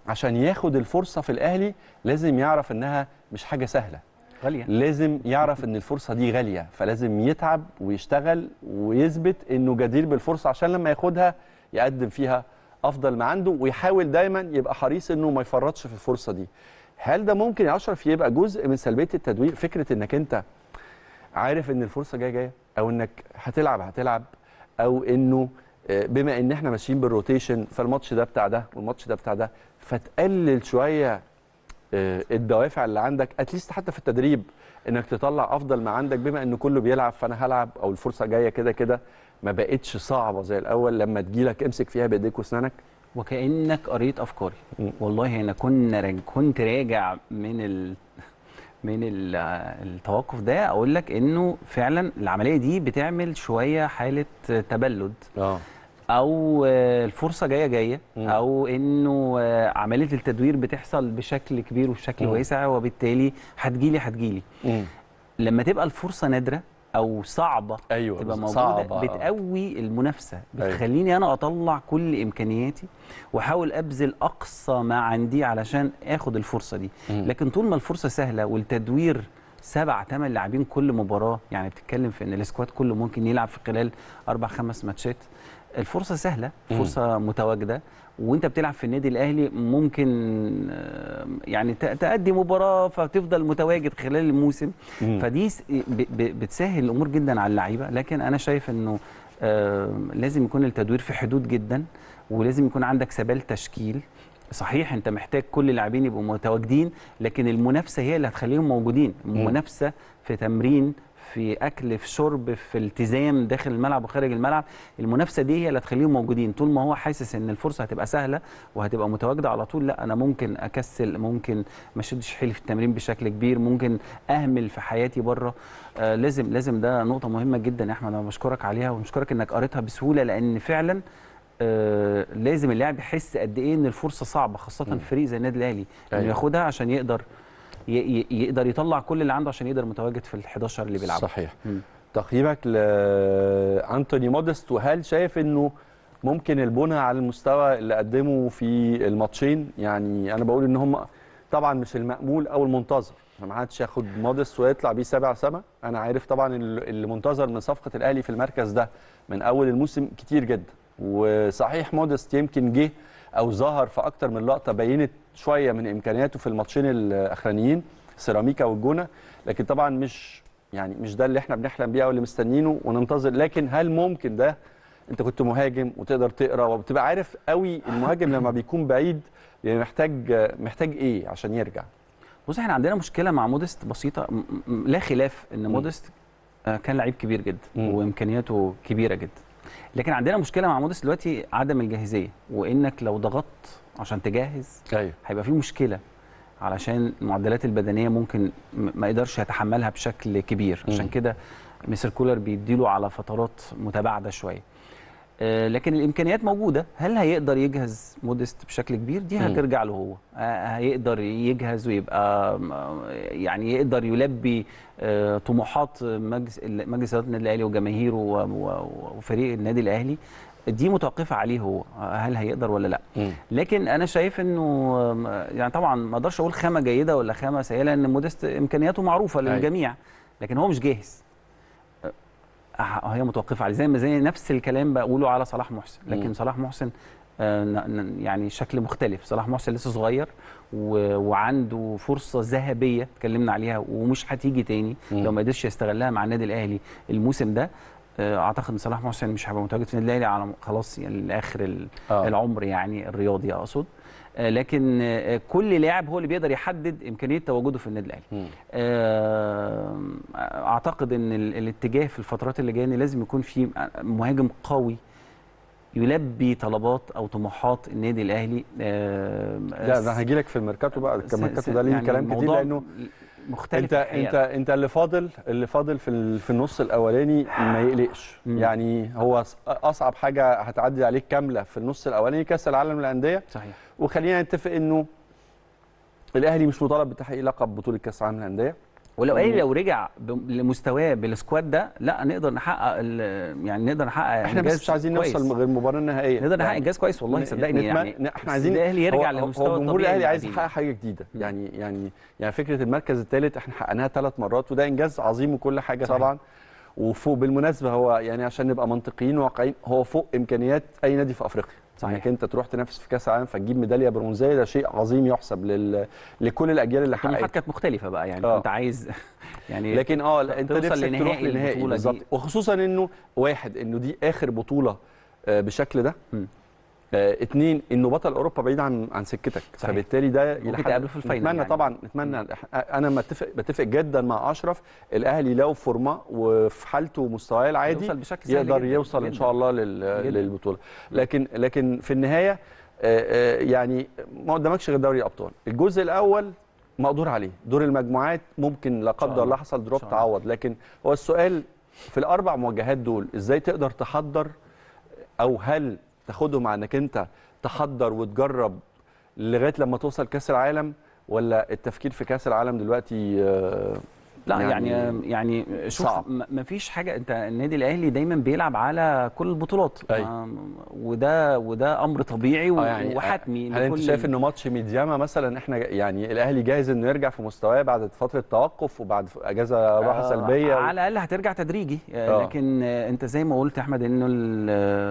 [SPEAKER 1] عشان ياخد الفرصه في الاهلي لازم يعرف انها مش حاجه سهله غالية. لازم يعرف ان الفرصه دي غاليه فلازم يتعب ويشتغل ويثبت انه جدير بالفرصه عشان لما ياخدها يقدم فيها افضل ما عنده ويحاول دايما يبقى حريص انه ما يفرطش في الفرصه دي هل ده ممكن يا اشرف يبقى جزء من سلبيه التدوير فكره انك انت عارف ان الفرصه جايه جايه او انك هتلعب هتلعب او انه آه، بما ان احنا ماشيين بالروتيشن فالماتش ده بتاع ده والماتش ده بتاع ده فتقلل شويه آه، الدوافع اللي عندك اتليست حتى في التدريب انك تطلع افضل ما عندك بما ان كله بيلعب فانا هلعب او الفرصه جايه كده كده ما بقتش صعبه زي الاول لما تجيلك امسك
[SPEAKER 2] فيها بايديك واسنانك وكانك قريت افكاري والله انا كنا كنت راجع من ال... [LAUGHS] من آه، التوقف ده اقول لك انه فعلا العمليه دي بتعمل شويه حاله تبلد اه او الفرصه جايه جايه او انه عمليه التدوير بتحصل بشكل كبير وبشكل واسع وبالتالي هتجيلي هتجيلي لما تبقى الفرصه نادره او صعبه أيوة تبقى موجوده صعبة. بتقوي المنافسه أيوة. بتخليني انا اطلع كل امكانياتي واحاول ابذل اقصى ما عندي علشان اخد الفرصه دي لكن طول ما الفرصه سهله والتدوير سبع ثمان لاعبين كل مباراه يعني بتتكلم في ان السكواد كله ممكن يلعب في خلال اربع خمس ماتشات الفرصه سهله فرصه مم. متواجده وانت بتلعب في النادي الاهلي ممكن آه، يعني تأدي مباراه فتفضل متواجد خلال الموسم مم. فدي بتسهل الامور جدا على اللعيبه لكن انا شايف انه آه، لازم يكون التدوير في حدود جدا ولازم يكون عندك سبال تشكيل صحيح انت محتاج كل اللاعبين يبقوا متواجدين لكن المنافسه هي اللي هتخليهم موجودين المنافسه في تمرين في اكل في شرب في التزام داخل الملعب وخارج الملعب المنافسه دي هي اللي هتخليهم موجودين طول ما هو حاسس ان الفرصه هتبقى سهله وهتبقى متواجده على طول لا انا ممكن اكسل ممكن ما اشدش حيلي في التمرين بشكل كبير ممكن اهمل في حياتي بره آه لازم لازم ده نقطه مهمه جدا يا احمد انا بشكرك عليها وبشكرك انك قريتها بسهوله لان فعلا آه لازم اللاعب يحس قد ايه ان الفرصه صعبه خاصه فريق زي النادي الاهلي انه أيوه. ياخدها عشان يقدر يقدر يطلع كل اللي عنده عشان يقدر متواجد في ال 11 اللي بيلعبوا صحيح
[SPEAKER 1] تقييمك لانتوني مودست وهل شايف انه ممكن البناء على المستوى اللي قدمه في الماتشين يعني انا بقول ان هم طبعا مش المأمول او المنتظر ما عادش ياخد مودست ويطلع بيه سبع سما انا عارف طبعا اللي منتظر من صفقه الاهلي في المركز ده من اول الموسم كتير جدا وصحيح مودست يمكن جه او ظهر في اكتر من لقطه بينت شويه من امكانياته في الماتشين الاخرانيين سيراميكا والجونه لكن طبعا مش يعني مش ده اللي احنا بنحلم بيه او اللي مستنينه وننتظر لكن هل ممكن ده انت كنت مهاجم وتقدر تقرا وبتبقى
[SPEAKER 2] عارف قوي المهاجم لما بيكون بعيد يعني محتاج محتاج ايه عشان يرجع بص احنا عندنا مشكله مع مودست بسيطه لا خلاف ان مودست آه، كان لعيب كبير جدا وامكانياته كبيره جدا لكن عندنا مشكله مع مودس دلوقتي عدم الجاهزيه وانك لو ضغطت عشان تجهز أيوه. هيبقى في مشكله علشان المعدلات البدنيه ممكن ما يقدرش يتحملها بشكل كبير عشان كده مستر كولر بيديله على فترات متباعده شويه آه، لكن الامكانيات موجوده هل هيقدر يجهز مودست بشكل كبير دي هترجع له هو آه، هيقدر يجهز ويبقى يعني يقدر يلبي آه، طموحات مجلس مجلس النادي الاهلي وجماهيره وفريق النادي الاهلي دي متوقفه عليه هو هل هيقدر ولا لا لكن انا شايف انه يعني طبعا ما اقدرش اقول خامه جيده ولا خامه سيئه لان مودست امكانياته معروفه أيوة. للجميع لكن هو مش جاهز هي متوقفه عليه زي ما زي نفس الكلام بقوله على صلاح محسن لكن م. صلاح محسن آه، يعني شكل مختلف صلاح محسن لسه صغير وعنده فرصه ذهبيه اتكلمنا عليها ومش هتيجي تاني م. لو ما قدرش يستغلها مع النادي الاهلي الموسم ده آه، اعتقد ان صلاح محسن مش هيبقى متواجد في النادي الاهلي على خلاص يعني لاخر آه. العمر يعني الرياضي اقصد آه، لكن آه، كل لاعب هو اللي بيقدر يحدد امكانيه تواجده في النادي الاهلي آه، اعتقد ان الاتجاه في الفترات اللي جايه لازم يكون في مهاجم قوي يلبي طلبات او طموحات النادي الاهلي لا انا هجي لك في الميركاتو بقى الميركاتو ده ليه يعني كلام كتير لانه مختلف انت الحقيقة. انت
[SPEAKER 1] انت اللي فاضل اللي فاضل في في النص الاولاني ما يقلقش يعني هو اصعب حاجه هتعدي عليك كامله في النص الاولاني كاس العالم للانديه صحيح وخلينا نتفق انه الاهلي مش
[SPEAKER 2] مطالب بتحقيق لقب بطوله كاس العالم للانديه ولو قال لو رجع لمستواه بالسكواد ده لا نقدر نحقق يعني نقدر نحقق احنا بس مش عايزين كويس. نوصل غير المباراه النهائيه نقدر نحقق يعني انجاز كويس والله صدقني يعني احنا عايزين الاهلي يرجع لمستوى الطبيعي الجمهور الاهلي عايز يحقق
[SPEAKER 1] حاجه جديده يعني يعني يعني فكره المركز الثالث احنا حققناها ثلاث مرات وده انجاز عظيم وكل حاجه صحيح. طبعا وفوق بالمناسبه هو يعني عشان نبقى منطقيين واقعيين هو فوق امكانيات اي نادي في افريقيا صحيح انك انت تروح تنافس في كاس العالم فتجيب ميداليه برونزيه ده شيء عظيم يحسب لل... لكل الاجيال اللي حققت كانت مختلفه بقى يعني آه. انت عايز [LAUGHS] يعني لكن اه انت توصل لنهائي البطوله دي وخصوصا انه واحد انه دي اخر بطوله آه، بشكل ده م. اثنين آه، انه بطل اوروبا بعيد عن عن سكتك صحيح. فبالتالي ده ممكن تقابله في الفاينل نتمنى يعني. طبعا نتمنى آه، انا متفق بتفق جدا مع اشرف الاهلي لو فورما وفي حالته ومستواه العادي يقدر جداً. يوصل جداً. ان شاء الله لل... للبطوله لكن لكن في النهايه آه، يعني ما قدامكش غير دوري الابطال الجزء الاول مقدور عليه دور المجموعات ممكن لا قدر الله حصل دروب تعوض لكن هو السؤال في الاربع مواجهات دول ازاي تقدر تحضر او هل تاخده مع انك انت تحضر وتجرب لغايه لما توصل كاس العالم ولا
[SPEAKER 2] التفكير في كاس العالم دلوقتي آه، لا يعني يعني, يعني شوف ما فيش حاجه انت النادي الاهلي دايما بيلعب على كل البطولات أي. آه، وده وده امر طبيعي آه، يعني وحتمي هل انت شايف انه ماتش ميدياما مثلا احنا يعني الاهلي جاهز
[SPEAKER 1] انه يرجع في مستواه بعد فتره توقف وبعد اجازه راحه آه سلبيه على
[SPEAKER 2] الاقل هترجع تدريجي آه،, آه. لكن انت زي ما قلت احمد انه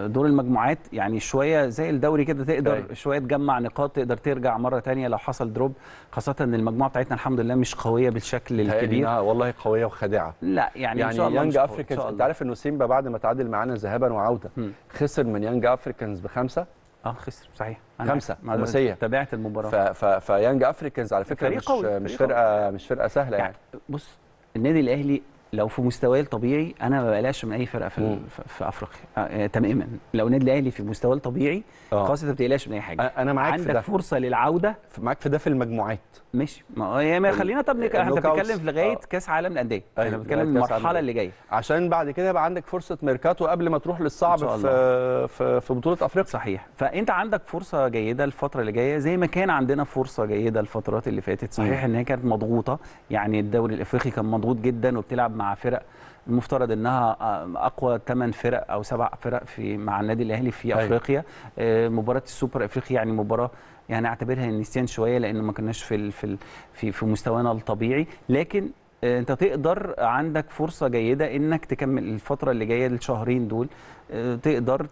[SPEAKER 2] دور المجموعات يعني شويه زي الدوري كده تقدر أي. شويه تجمع نقاط تقدر ترجع مره ثانيه لو حصل دروب خاصه ان المجموعه بتاعتنا الحمد لله مش قويه بالشكل الكبير
[SPEAKER 1] والله قويه وخادعه لا يعني, يعني ان شاء الله يانج افريكانز انت عارف
[SPEAKER 2] انه سيمبا بعد ما تعادل
[SPEAKER 1] معانا ذهابا وعوده خسر من يانج افريكانز بخمسه
[SPEAKER 2] اه خسر صحيح خمسه خماسيه تابعت المباراه فيانج افريكانز على فكره مش قوي. مش فرقه مش فرقه سهله يعني, يعني بص النادي الاهلي لو في مستواه الطبيعي انا ما بقلقش من اي فرقه في في افريقيا آه،, آه تماما لو النادي الاهلي في مستواه الطبيعي آه. خاصه انت ما بتقلقش من اي حاجه انا معاك في ده. فرصه للعوده معاك في ده في المجموعات ماشي ما هي خلينا طب نك... احنا بنتكلم في لغايه آه. كاس عالم الانديه أيوة. احنا بنتكلم المرحله اللي جايه
[SPEAKER 1] عشان بعد كده يبقى عندك فرصه ميركاتو قبل ما تروح للصعب في
[SPEAKER 2] في في بطوله افريقيا صحيح فانت عندك فرصه جيده الفتره اللي جايه زي ما كان عندنا فرصه جيده الفترات اللي فاتت صحيح أيوة. ان هي كانت مضغوطه يعني الدوري الافريقي كان مضغوط جدا وبتلعب مع فرق المفترض انها آه، اقوى 8 فرق او 7 فرق في مع النادي الاهلي في أيوة. افريقيا آه، مباراه السوبر افريقي يعني مباراه يعني اعتبرها نسيان شويه لان ما كناش في في في, في مستوانا الطبيعي لكن آه، انت تقدر عندك فرصه جيده انك تكمل الفتره اللي جايه الشهرين دول آه، تقدر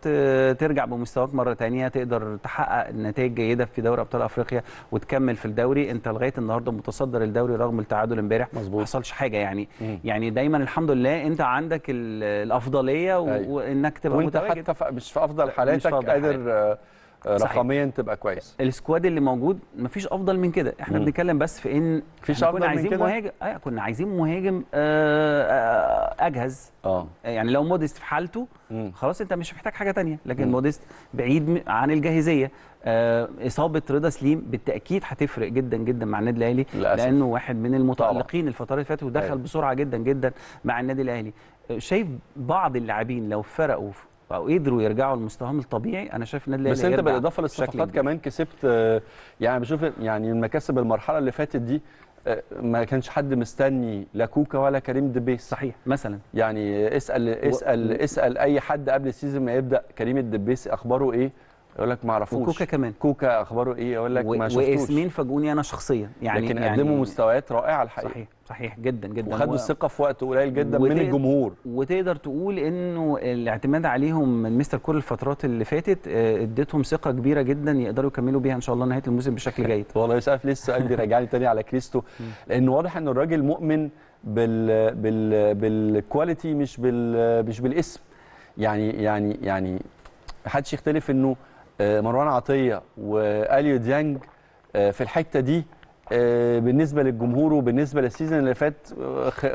[SPEAKER 2] ترجع بمستواك مره ثانيه تقدر تحقق نتائج جيده في دوري ابطال افريقيا وتكمل في الدوري انت لغايه النهارده متصدر الدوري رغم التعادل امبارح ما حصلش حاجه يعني مم. يعني دايما الحمد لله انت عندك الافضليه أيوة. وانك تبقى وانت حتى مش في افضل حالاتك قادر حالات. آه، رقميا تبقى كويس السكواد اللي موجود مفيش افضل من كده احنا مم. بنتكلم بس في ان مفيش افضل كنا عايزين مهاجم آه كنا عايزين مهاجم آه آه اجهز آه. اه يعني لو موديست في حالته مم. خلاص انت مش محتاج حاجه تانية لكن مم. موديست بعيد عن الجاهزيه آه اصابه رضا سليم بالتاكيد هتفرق جدا جدا مع النادي الاهلي لانه واحد من المتالقين الفتره اللي فاتت ودخل أيوة. بسرعه جدا جدا مع النادي الاهلي آه، شايف بعض اللاعبين لو فرقوا وقدروا يرجعوا لمستواهم الطبيعي انا شايف النادي بس انت بالاضافه للصفقات كمان كسبت آه، يعني بشوف يعني المكاسب المرحله اللي فاتت دي
[SPEAKER 1] آه، ما كانش حد مستني لا كوكا ولا كريم دبيس صحيح مثلا يعني اسال اسال و... اسال اي حد قبل السيزون ما يبدا كريم الدبيسي اخباره ايه يقول لك ما اعرفوش وكوكا
[SPEAKER 2] كمان كوكا اخباره ايه يقول لك ما شفتوش واسمين فاجئوني انا شخصيا يعني لكن يعني قدموا مستويات رائعه الحقيقه صحيح صحيح جدا جدا وخدوا الثقه في وقت قليل جدا من الجمهور وتقدر تقول انه الاعتماد عليهم من مستر كل الفترات اللي فاتت آه، اديتهم ثقه كبيره جدا يقدروا يكملوا بيها ان شاء الله نهايه الموسم بشكل جيد
[SPEAKER 1] [LAUGHS] والله مش عارف ليه السؤال بيراجعني تاني على كريستو [LAUGHS] لان واضح ان الراجل مؤمن بال بال بالكواليتي مش بال مش بالاسم يعني يعني يعني محدش يختلف انه آه، مروان عطيه واليو ديانج آه، في الحته دي آه، بالنسبه للجمهور وبالنسبه للسيزون اللي فات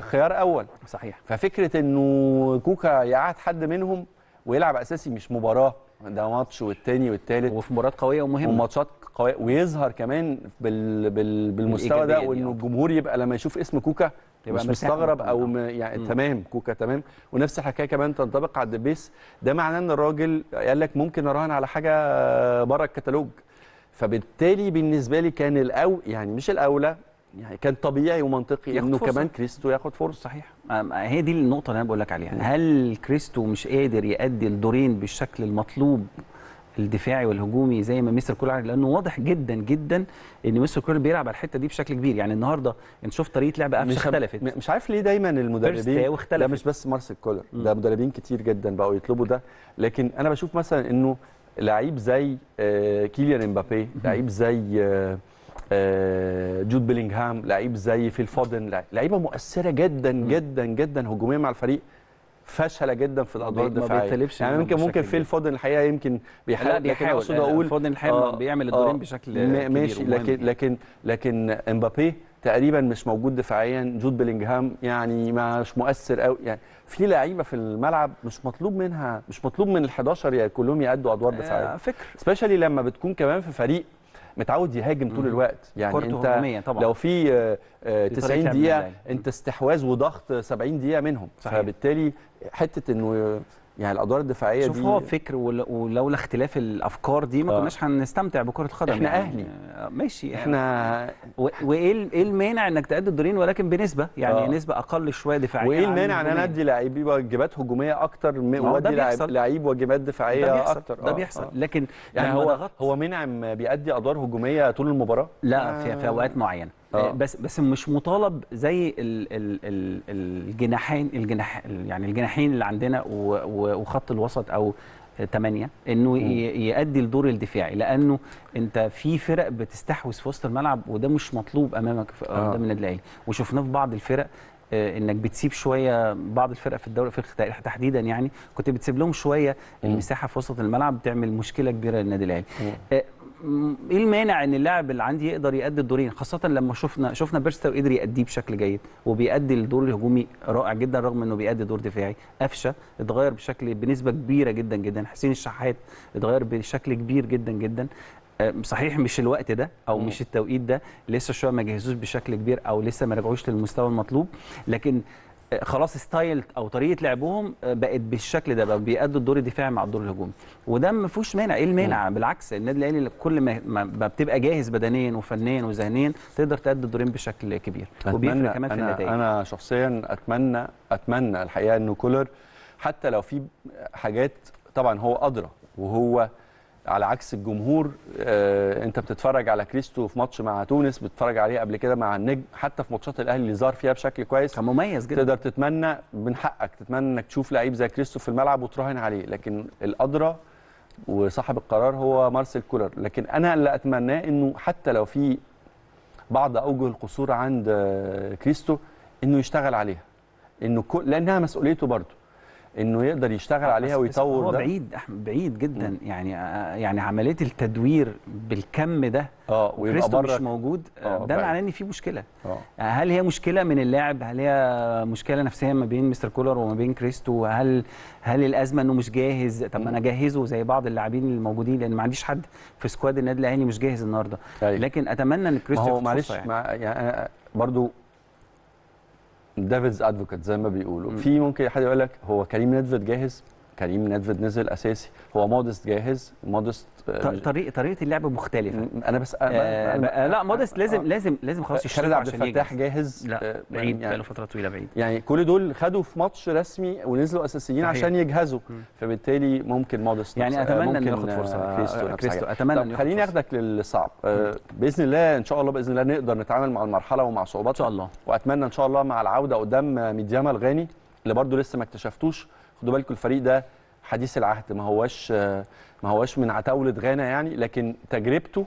[SPEAKER 1] خيار اول صحيح ففكره انه كوكا يقعد حد منهم ويلعب اساسي مش مباراه ده ماتش والتاني والتالت وفي مباريات قويه ومهمه وماتشات قويه ويظهر كمان بال... بال... بالمستوى ده وانه الجمهور يبقى لما يشوف اسم كوكا يبقى مش مستغرب او آه. م... يعني مم. تمام كوكا تمام ونفس الحكايه كمان تنطبق على الدبيس ده معناه ان الراجل قال لك ممكن اراهن على حاجه بره الكتالوج فبالتالي بالنسبه لي كان الاول يعني مش الاولى يعني كان طبيعي ومنطقي انه فرصة. كمان كريستو ياخد فرصه صحيح
[SPEAKER 2] آه، هي دي النقطه اللي انا بقول لك عليها هل كريستو مش قادر يؤدي الدورين بالشكل المطلوب الدفاعي والهجومي زي ما مستر كولر لانه واضح جدا جدا ان مستر كولر بيلعب على الحته دي بشكل كبير يعني النهارده انت شفت طريقه لعب قفشه اختلفت مش عارف ليه دايما المدربين ده مش بس مارسيل
[SPEAKER 1] كولر ده مدربين كتير جدا بقوا يطلبوا ده لكن انا بشوف مثلا انه لعيب زي آه، كيليان امبابي لعيب زي آه، آه، جود بيلينغهام لعيب زي فيل فودن لعيبه مؤثره جدا جدا جدا هجوميه مع الفريق فشله جدا في الادوار الدفاعيه يعني ممكن ممكن فيل فودن الحقيقه يمكن بيحاول لكن اقصد اقول فودن الحقيقه آه بيعمل الدورين آه بشكل ماشي لكن يعني. لكن لكن امبابي تقريبا مش موجود دفاعيا جود بلينجهام يعني مش مؤثر قوي يعني في لعيبه في الملعب مش مطلوب منها مش مطلوب من ال11 يعني كلهم يأدوا ادوار آه، دفاعيه آه فكر سبيشالي لما بتكون كمان في فريق متعود يهاجم طول الوقت يعني انت طبعا. لو في 90 آه، آه، دقيقه انت استحواذ وضغط 70 دقيقه منهم صحيح. فبالتالي
[SPEAKER 2] حته انه يعني الادوار الدفاعيه شوف دي هو فكر ولولا اختلاف الافكار دي ما آه. كناش هنستمتع بكره القدم احنا يعني اهلي آه، ماشي احنا وايه ايه المانع انك تأدي الدورين ولكن بنسبه يعني آه. نسبه اقل شويه دفاعيه وايه المانع ان انا ادي لعيبي
[SPEAKER 1] واجبات هجوميه اكتر وادي لعيب واجبات دفاعيه ده بيحصل. اكتر ده آه، بيحصل آه. لكن يعني هو هو منعم بيأدي ادوار هجوميه طول المباراه لا آه. في اوقات معينه آه. آه،
[SPEAKER 2] بس بس مش مطالب زي الـ الـ الـ الجناحين الجناح يعني الجناحين اللي عندنا وخط الوسط او تمانية انه يؤدي الدور الدفاعي لانه انت في فرق بتستحوذ في وسط الملعب وده مش مطلوب امامك آه. قدام النادي الاهلي وشفناه في بعض الفرق انك بتسيب شويه بعض الفرق في الدوري في تحديدا يعني كنت بتسيب لهم شويه المساحه في وسط الملعب تعمل مشكله كبيره للنادي الاهلي ايه المانع ان اللاعب اللي عندي يقدر يأدي الدورين خاصه لما شفنا شفنا بيرستر قدر يأديه بشكل جيد وبيأدي الدور الهجومي رائع جدا رغم انه بيأدي دور دفاعي قفشه اتغير بشكل بنسبه كبيره جدا جدا حسين الشحات اتغير بشكل كبير جدا جدا صحيح مش الوقت ده او مش التوقيت ده لسه شويه ما جهزوش بشكل كبير او لسه ما رجعوش للمستوى المطلوب لكن خلاص ستايل او طريقه لعبهم آه، بقت بالشكل ده بقى بيأدوا الدور الدفاعي مع الدور الهجومي وده ما فيهوش مانع ايه المانع بالعكس النادي الاهلي كل ما, ما بتبقى جاهز بدنيا وفنيا وذهنيا تقدر تأدي الدورين بشكل كبير وبيفرق كمان في النتائج انا
[SPEAKER 1] شخصيا اتمنى اتمنى الحقيقه ان كولر حتى لو في حاجات طبعا هو ادرى وهو على عكس الجمهور آه، انت بتتفرج على كريستو في ماتش مع تونس بتتفرج عليه قبل كده مع النجم حتى في ماتشات الاهلي اللي ظهر فيها بشكل كويس كان مميز جدا تقدر تتمنى من حقك تتمنى انك تشوف لعيب زي كريستو في الملعب وتراهن عليه لكن الادرى وصاحب القرار هو مارسيل كولر لكن انا اللي اتمناه انه حتى لو في بعض اوجه القصور عند آه، كريستو انه يشتغل عليها انه لانها مسؤوليته برضه
[SPEAKER 2] انه يقدر يشتغل آه، عليها ويطور هو ده بعيد بعيد جدا م. يعني آه، آه، يعني عمليه التدوير بالكم ده اه ويبقى مش موجود ده معناه ان في مشكله آه. هل هي مشكله من اللاعب هل هي مشكله نفسيه ما بين مستر كولر وما بين كريستو هل هل الازمه انه مش جاهز طب ما انا اجهزه زي بعض اللاعبين الموجودين لان ما عنديش حد في سكواد النادي الاهلي مش جاهز النهارده أيوة. لكن اتمنى ان كريستو معلش يعني. مع يعني برضو
[SPEAKER 1] ديفيدز ادفوكات زي ما بيقولوا في ممكن حد يقول لك هو كريم نيدفيد جاهز كريم نيدفيد نزل اساسي هو مودست جاهز مودست آه، طريقه طريقه اللعب مختلفه انا بس آه، آه، أنا آه
[SPEAKER 2] لا مودست لازم آه لازم لازم خلاص يشتغل عبد الفتاح جاهز لا بعيد يعني بقاله فتره طويله بعيد
[SPEAKER 1] يعني كل دول خدوا في ماتش رسمي ونزلوا اساسيين عشان يجهزوا فبالتالي ممكن مودست يعني اتمنى انه ياخد فرصه كريستو, كريستو. اتمنى انه خليني اخدك للصعب باذن الله ان شاء الله باذن الله نقدر نتعامل مع المرحله ومع صعوباتها ان شاء الله واتمنى ان شاء الله مع العوده قدام ميدياما الغاني اللي برضه لسه ما اكتشفتوش خدوا بالكم الفريق ده حديث العهد ما هواش ما هواش من عتاوله غانا يعني لكن تجربته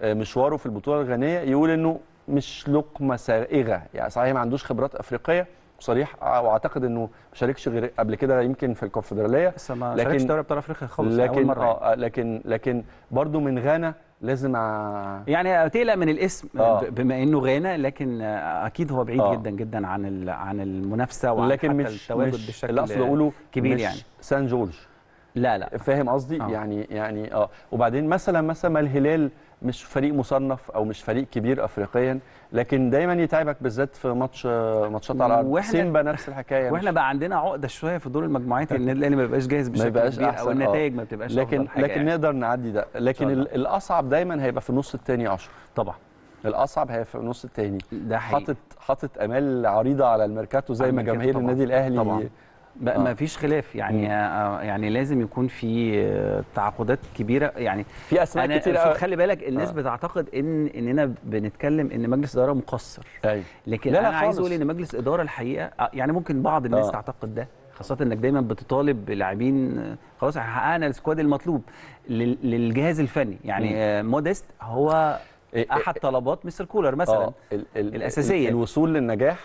[SPEAKER 1] آه، مشواره في البطوله الغانيه يقول انه مش لقمه سائغه يعني صحيح ما عندوش خبرات افريقيه صريح آه، واعتقد انه ما شاركش غير قبل كده يمكن في الكونفدراليه لكن ما شاركش دوري ابطال افريقيا خالص يعني لكن اول مره يعني. آه،, آه لكن لكن
[SPEAKER 2] برضه من غانا لازم أ... يعني تقلق من الاسم آه. بما انه غانا لكن اكيد هو بعيد آه. جدا جدا عن عن المنافسه وعن لكن مش التواجد مش بالشكل اللي اقصد اقوله كبير مش يعني سان جورج لا لا فاهم قصدي آه. يعني يعني اه وبعدين
[SPEAKER 1] مثلا مثلا ما الهلال مش فريق مصنف او مش فريق كبير افريقيا لكن دايما يتعبك بالذات في ماتش ماتشات على الارض سيمبا نفس الحكايه واحنا
[SPEAKER 2] بقى عندنا عقده شويه في دور المجموعات ان [LAUGHS] الاهلي ما بيبقاش جاهز بشكل بيبقاش أحسن. او النتائج آه. ما بتبقاش لكن حاجة لكن يعني. نقدر
[SPEAKER 1] نعدي ده لكن الاصعب دايما هيبقى في النص الثاني عشر طبعا الاصعب هي في النص الثاني ده حقيقي حاطط حاطط امال عريضه على الميركاتو زي ما جماهير النادي الاهلي طبعا. بقى آه. ما
[SPEAKER 2] فيش خلاف يعني مم. آه، آه، يعني لازم يكون في تعاقدات كبيره يعني في اسماء كتير خلي بالك الناس آه. بتعتقد ان اننا بنتكلم ان مجلس اداره مقصر أي. أيوه. لكن لا انا لا عايز اقول ان مجلس اداره الحقيقه آه، يعني ممكن بعض الناس آه. تعتقد ده خاصه انك دايما بتطالب بلاعبين خلاص حققنا السكواد المطلوب للجهاز الفني يعني مم. موديست هو إيه، إيه، احد طلبات مستر كولر مثلا آه. الـ الـ الاساسيه
[SPEAKER 1] الوصول للنجاح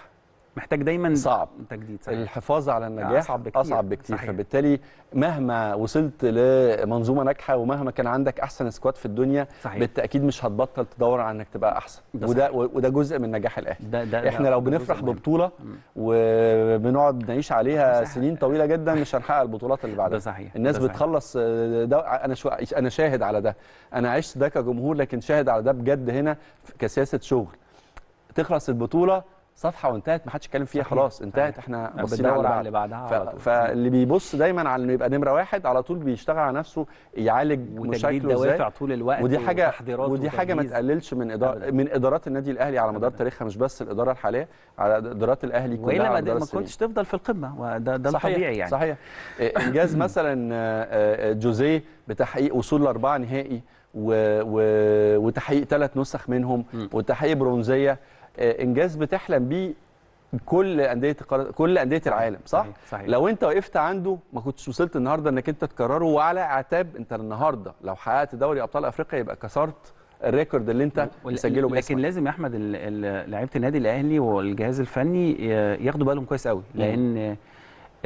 [SPEAKER 2] محتاج دايما صعب تجديد صحيح. الحفاظ على يعني النجاح اصعب بكتير, أصعب
[SPEAKER 1] بكتير. صحيح. فبالتالي مهما وصلت لمنظومه ناجحه ومهما كان عندك احسن سكواد في الدنيا صحيح. بالتاكيد مش هتبطل تدور على انك تبقى احسن ده وده صحيح. وده جزء من نجاح الاهلي ده ده احنا ده لو بنفرح ببطوله وبنقعد نعيش عليها سنين طويله جدا مش هنحقق البطولات اللي بعدها ده صحيح. الناس ده بتخلص آه، ده انا شو... انا شاهد على ده انا عشت ده كجمهور لكن شاهد على ده بجد هنا كسياسه شغل تخلص البطوله صفحه وانتهت ما حدش اتكلم فيها خلاص انتهت احنا بصينا على اللي بعدها ف... طول. فاللي بيبص دايما على انه يبقى نمره واحد على طول بيشتغل على نفسه يعالج مشاكله دوافع
[SPEAKER 2] طول الوقت ودي حاجه
[SPEAKER 1] ودي حاجه ما تقللش من اداره من ادارات النادي الاهلي على مدار تاريخها مش بس الاداره الحاليه على ادارات الاهلي كلها والا ما, ما كنتش
[SPEAKER 2] تفضل في القمه وده ده صحيح. الطبيعي يعني
[SPEAKER 1] صحيح إيه، انجاز [CLEARS THROAT] مثلا آه، آه، جوزيه بتحقيق وصول لاربعه نهائي و... و... وتحقيق ثلاث نسخ منهم وتحقيق برونزيه آه، انجاز بتحلم بيه كل انديه كل انديه العالم صح؟ صحيح. صحيح. لو انت وقفت عنده ما كنتش وصلت النهارده انك انت تكرره وعلى اعتاب انت النهارده لو حققت دوري ابطال افريقيا يبقى كسرت الريكورد اللي انت
[SPEAKER 2] مسجله باسمك لكن لازم يا احمد لعيبه النادي الاهلي والجهاز الفني ياخدوا بالهم كويس قوي لان م.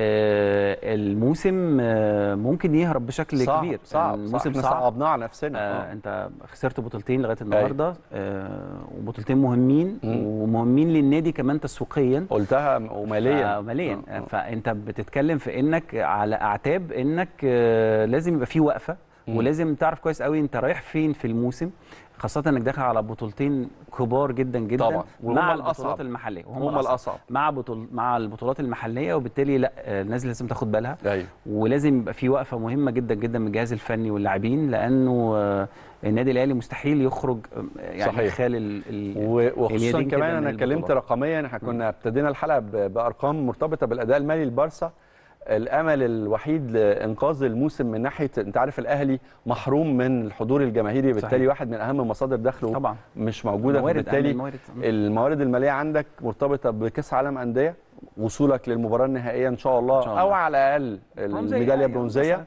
[SPEAKER 2] آه، الموسم آه، ممكن يهرب بشكل صعب كبير صعب الموسم صعب, صعب. صعبناه على نفسنا آه, اه. انت خسرت بطولتين لغايه النهارده آه وبطولتين مهمين ومهمين للنادي كمان تسويقيا قلتها وماليا آه ماليا آه. فانت بتتكلم في انك على اعتاب انك آه لازم يبقى في وقفه ولازم تعرف كويس قوي انت رايح فين في الموسم خاصه انك داخل على بطولتين كبار جدا جدا طبعا مع البطولات المحليه وهم الاصعب مع بطول مع البطولات المحليه وبالتالي لا الناس لازم تاخد بالها أيوه. ولازم يبقى في وقفه مهمه جدا جدا من الجهاز الفني واللاعبين لانه آه، النادي الاهلي مستحيل يخرج آه، يعني صحيح. خال ال ال وخصوصا كمان انا اتكلمت رقميا
[SPEAKER 1] احنا كنا ابتدينا الحلقه بارقام مرتبطه بالاداء المالي لبارسا الامل الوحيد لانقاذ الموسم من ناحيه انت عارف الاهلي محروم من الحضور الجماهيري بالتالي صحيح. واحد من اهم مصادر دخله طبعا. مش موجوده موارد بالتالي الموارد. يعني الموارد الماليه عندك مرتبطه بكاس عالم انديه وصولك للمباراه النهائيه ان شاء الله, إن شاء الله. او على
[SPEAKER 2] الاقل الميداليه يعني، البرونزيه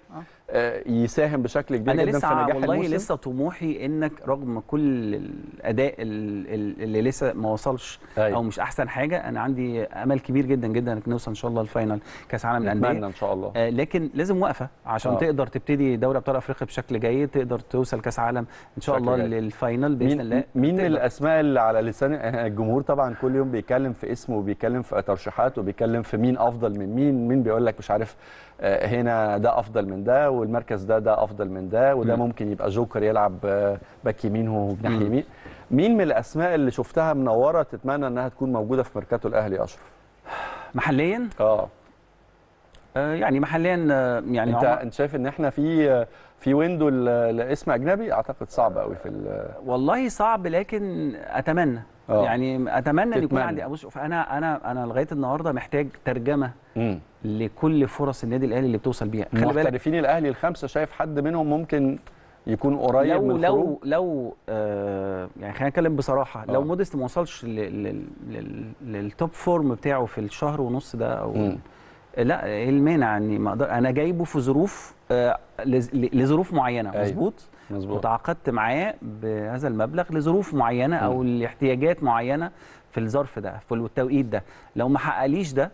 [SPEAKER 2] آه، يساهم بشكل كبير جدا في نجاح والله الموسم. لسه طموحي انك رغم كل الاداء اللي لسه ما وصلش أي. أيوة. او مش احسن حاجه انا عندي امل كبير جدا جدا انك نوصل ان شاء الله الفاينل كاس عالم الانديه اتمنى ان شاء الله آه، لكن لازم وقفه عشان آه. تقدر تبتدي دوري ابطال افريقيا بشكل جيد تقدر توصل كاس عالم ان شاء الله جاي. للفاينل باذن الله مين تقدر.
[SPEAKER 1] الاسماء اللي على لسان الجمهور طبعا كل يوم بيتكلم في اسمه وبيتكلم في ترشيحاته وبيتكلم في مين افضل من مين مين بيقول لك مش عارف آه، هنا ده افضل من ده والمركز ده ده افضل من ده وده ممكن يبقى جوكر يلعب آه، باك يمين وجناح يمين مين من الاسماء اللي شفتها منوره تتمنى انها تكون موجوده في ميركاتو الاهلي اشرف محليا اه, آه، يعني محليا يعني انت عمر... انت شايف ان احنا في في ويندو لاسم اجنبي
[SPEAKER 2] اعتقد صعب قوي في ال... والله صعب لكن اتمنى أوه. يعني اتمنى ان يكون عندي بص انا انا انا لغايه النهارده محتاج ترجمه مم. لكل فرص النادي الاهلي اللي بتوصل بيها خلي بالك محترفين الاهلي الخمسه شايف حد منهم ممكن يكون قريب لو من لو لو آه يعني خلينا نتكلم بصراحه آه. لو موديست ما وصلش للتوب فورم بتاعه في الشهر ونص ده او م. لا ايه المانع اني ما اقدر انا جايبه في ظروف آه لظروف معينه أيوه. مظبوط مظبوط وتعاقدت معاه بهذا المبلغ لظروف معينه م. او لاحتياجات معينه في الظرف ده في التوقيت ده لو ما حققليش ده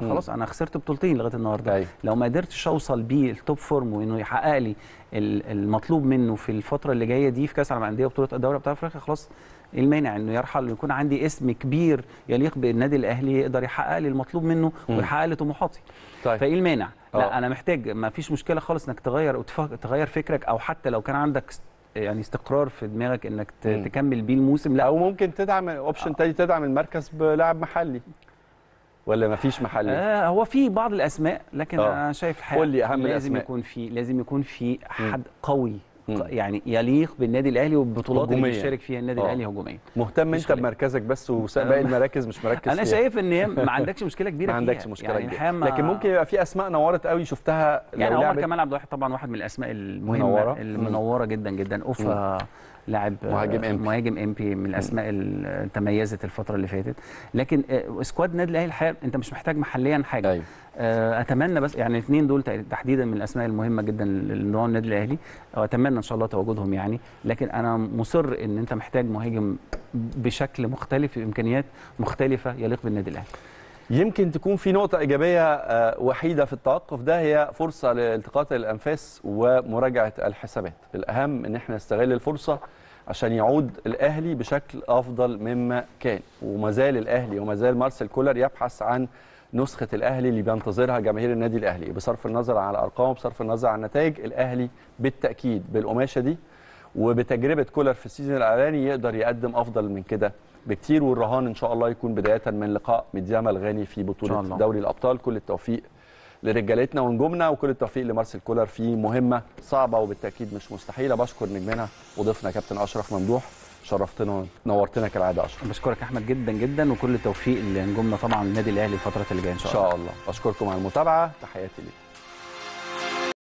[SPEAKER 2] خلاص انا خسرت بطولتين لغايه النهارده أيوة. لو ما قدرتش اوصل بيه التوب فورم وانه يحقق لي المطلوب منه في الفتره اللي جايه دي في كاس العالم الانديه وبطوله الدوري بتاع افريقيا خلاص المانع انه يرحل ويكون عندي اسم كبير يليق بالنادي الاهلي يقدر يحقق لي المطلوب منه ويحقق لي طموحاتي طيب. فايه المانع أوه. لا آه. انا محتاج ما فيش مشكله خالص انك تغير تغير فكرك او حتى لو كان عندك يعني استقرار في دماغك انك تكمل بيه الموسم لا او ممكن تدعم اوبشن آه. تاني تدعم المركز
[SPEAKER 1] بلاعب محلي
[SPEAKER 2] ولا ما فيش محل آه هو في بعض الاسماء لكن آه. انا شايف قول لي أهم لازم الأسماء. يكون في لازم يكون في حد م. قوي م. يعني يليق بالنادي الاهلي والبطولات اللي بيشارك فيها النادي آه. الاهلي هجوميا مهتم انت
[SPEAKER 1] بمركزك بس وباقي آه. المراكز
[SPEAKER 2] مش مركز انا فيها. شايف ان هي [LAUGHS] ما عندكش مشكله كبيره ما عندكش مشكله يعني كبيره يعني لكن ممكن يبقى في اسماء نورت قوي شفتها يعني عمر كمال عبد الواحد طبعا واحد من الاسماء المهمه المنورة جدا جدا اوف لاعب مهاجم ام مهاجم بي من الاسماء اللي تميزت الفتره اللي فاتت لكن آه، سكواد النادي الاهلي الحقيقه انت مش محتاج محليا حاجه أيوه. آه، اتمنى بس يعني الاثنين دول تحديدا من الاسماء المهمه جدا لنوع النادي الاهلي واتمنى آه، ان شاء الله تواجدهم يعني لكن انا مصر ان انت محتاج مهاجم بشكل مختلف بامكانيات مختلفه يليق بالنادي الاهلي يمكن تكون في نقطة إيجابية آه، وحيدة في التوقف
[SPEAKER 1] ده هي فرصة لالتقاط الأنفاس ومراجعة الحسابات الأهم أن احنا نستغل الفرصة عشان يعود الأهلي بشكل أفضل مما كان وما زال الأهلي وما زال مارسيل كولر يبحث عن نسخة الأهلي اللي بينتظرها جماهير النادي الأهلي بصرف النظر على أرقامه بصرف النظر عن النتائج الأهلي بالتأكيد بالقماشة دي وبتجربة كولر في السيزون الأولاني يقدر يقدم أفضل من كده بكتير والرهان ان شاء الله يكون بدايه من لقاء ميدياما الغاني في بطوله دوري الابطال كل التوفيق لرجالتنا ونجومنا وكل التوفيق لمارسيل كولر في مهمه صعبه وبالتاكيد مش مستحيله بشكر نجمنا
[SPEAKER 2] وضيفنا كابتن اشرف ممدوح شرفتنا ونورتنا كالعاده اشرف بشكرك يا احمد جدا جدا وكل التوفيق لنجومنا طبعا النادي الاهلي الفتره اللي جايه ان شاء الله ان شاء الله اشكركم على المتابعه تحياتي ليك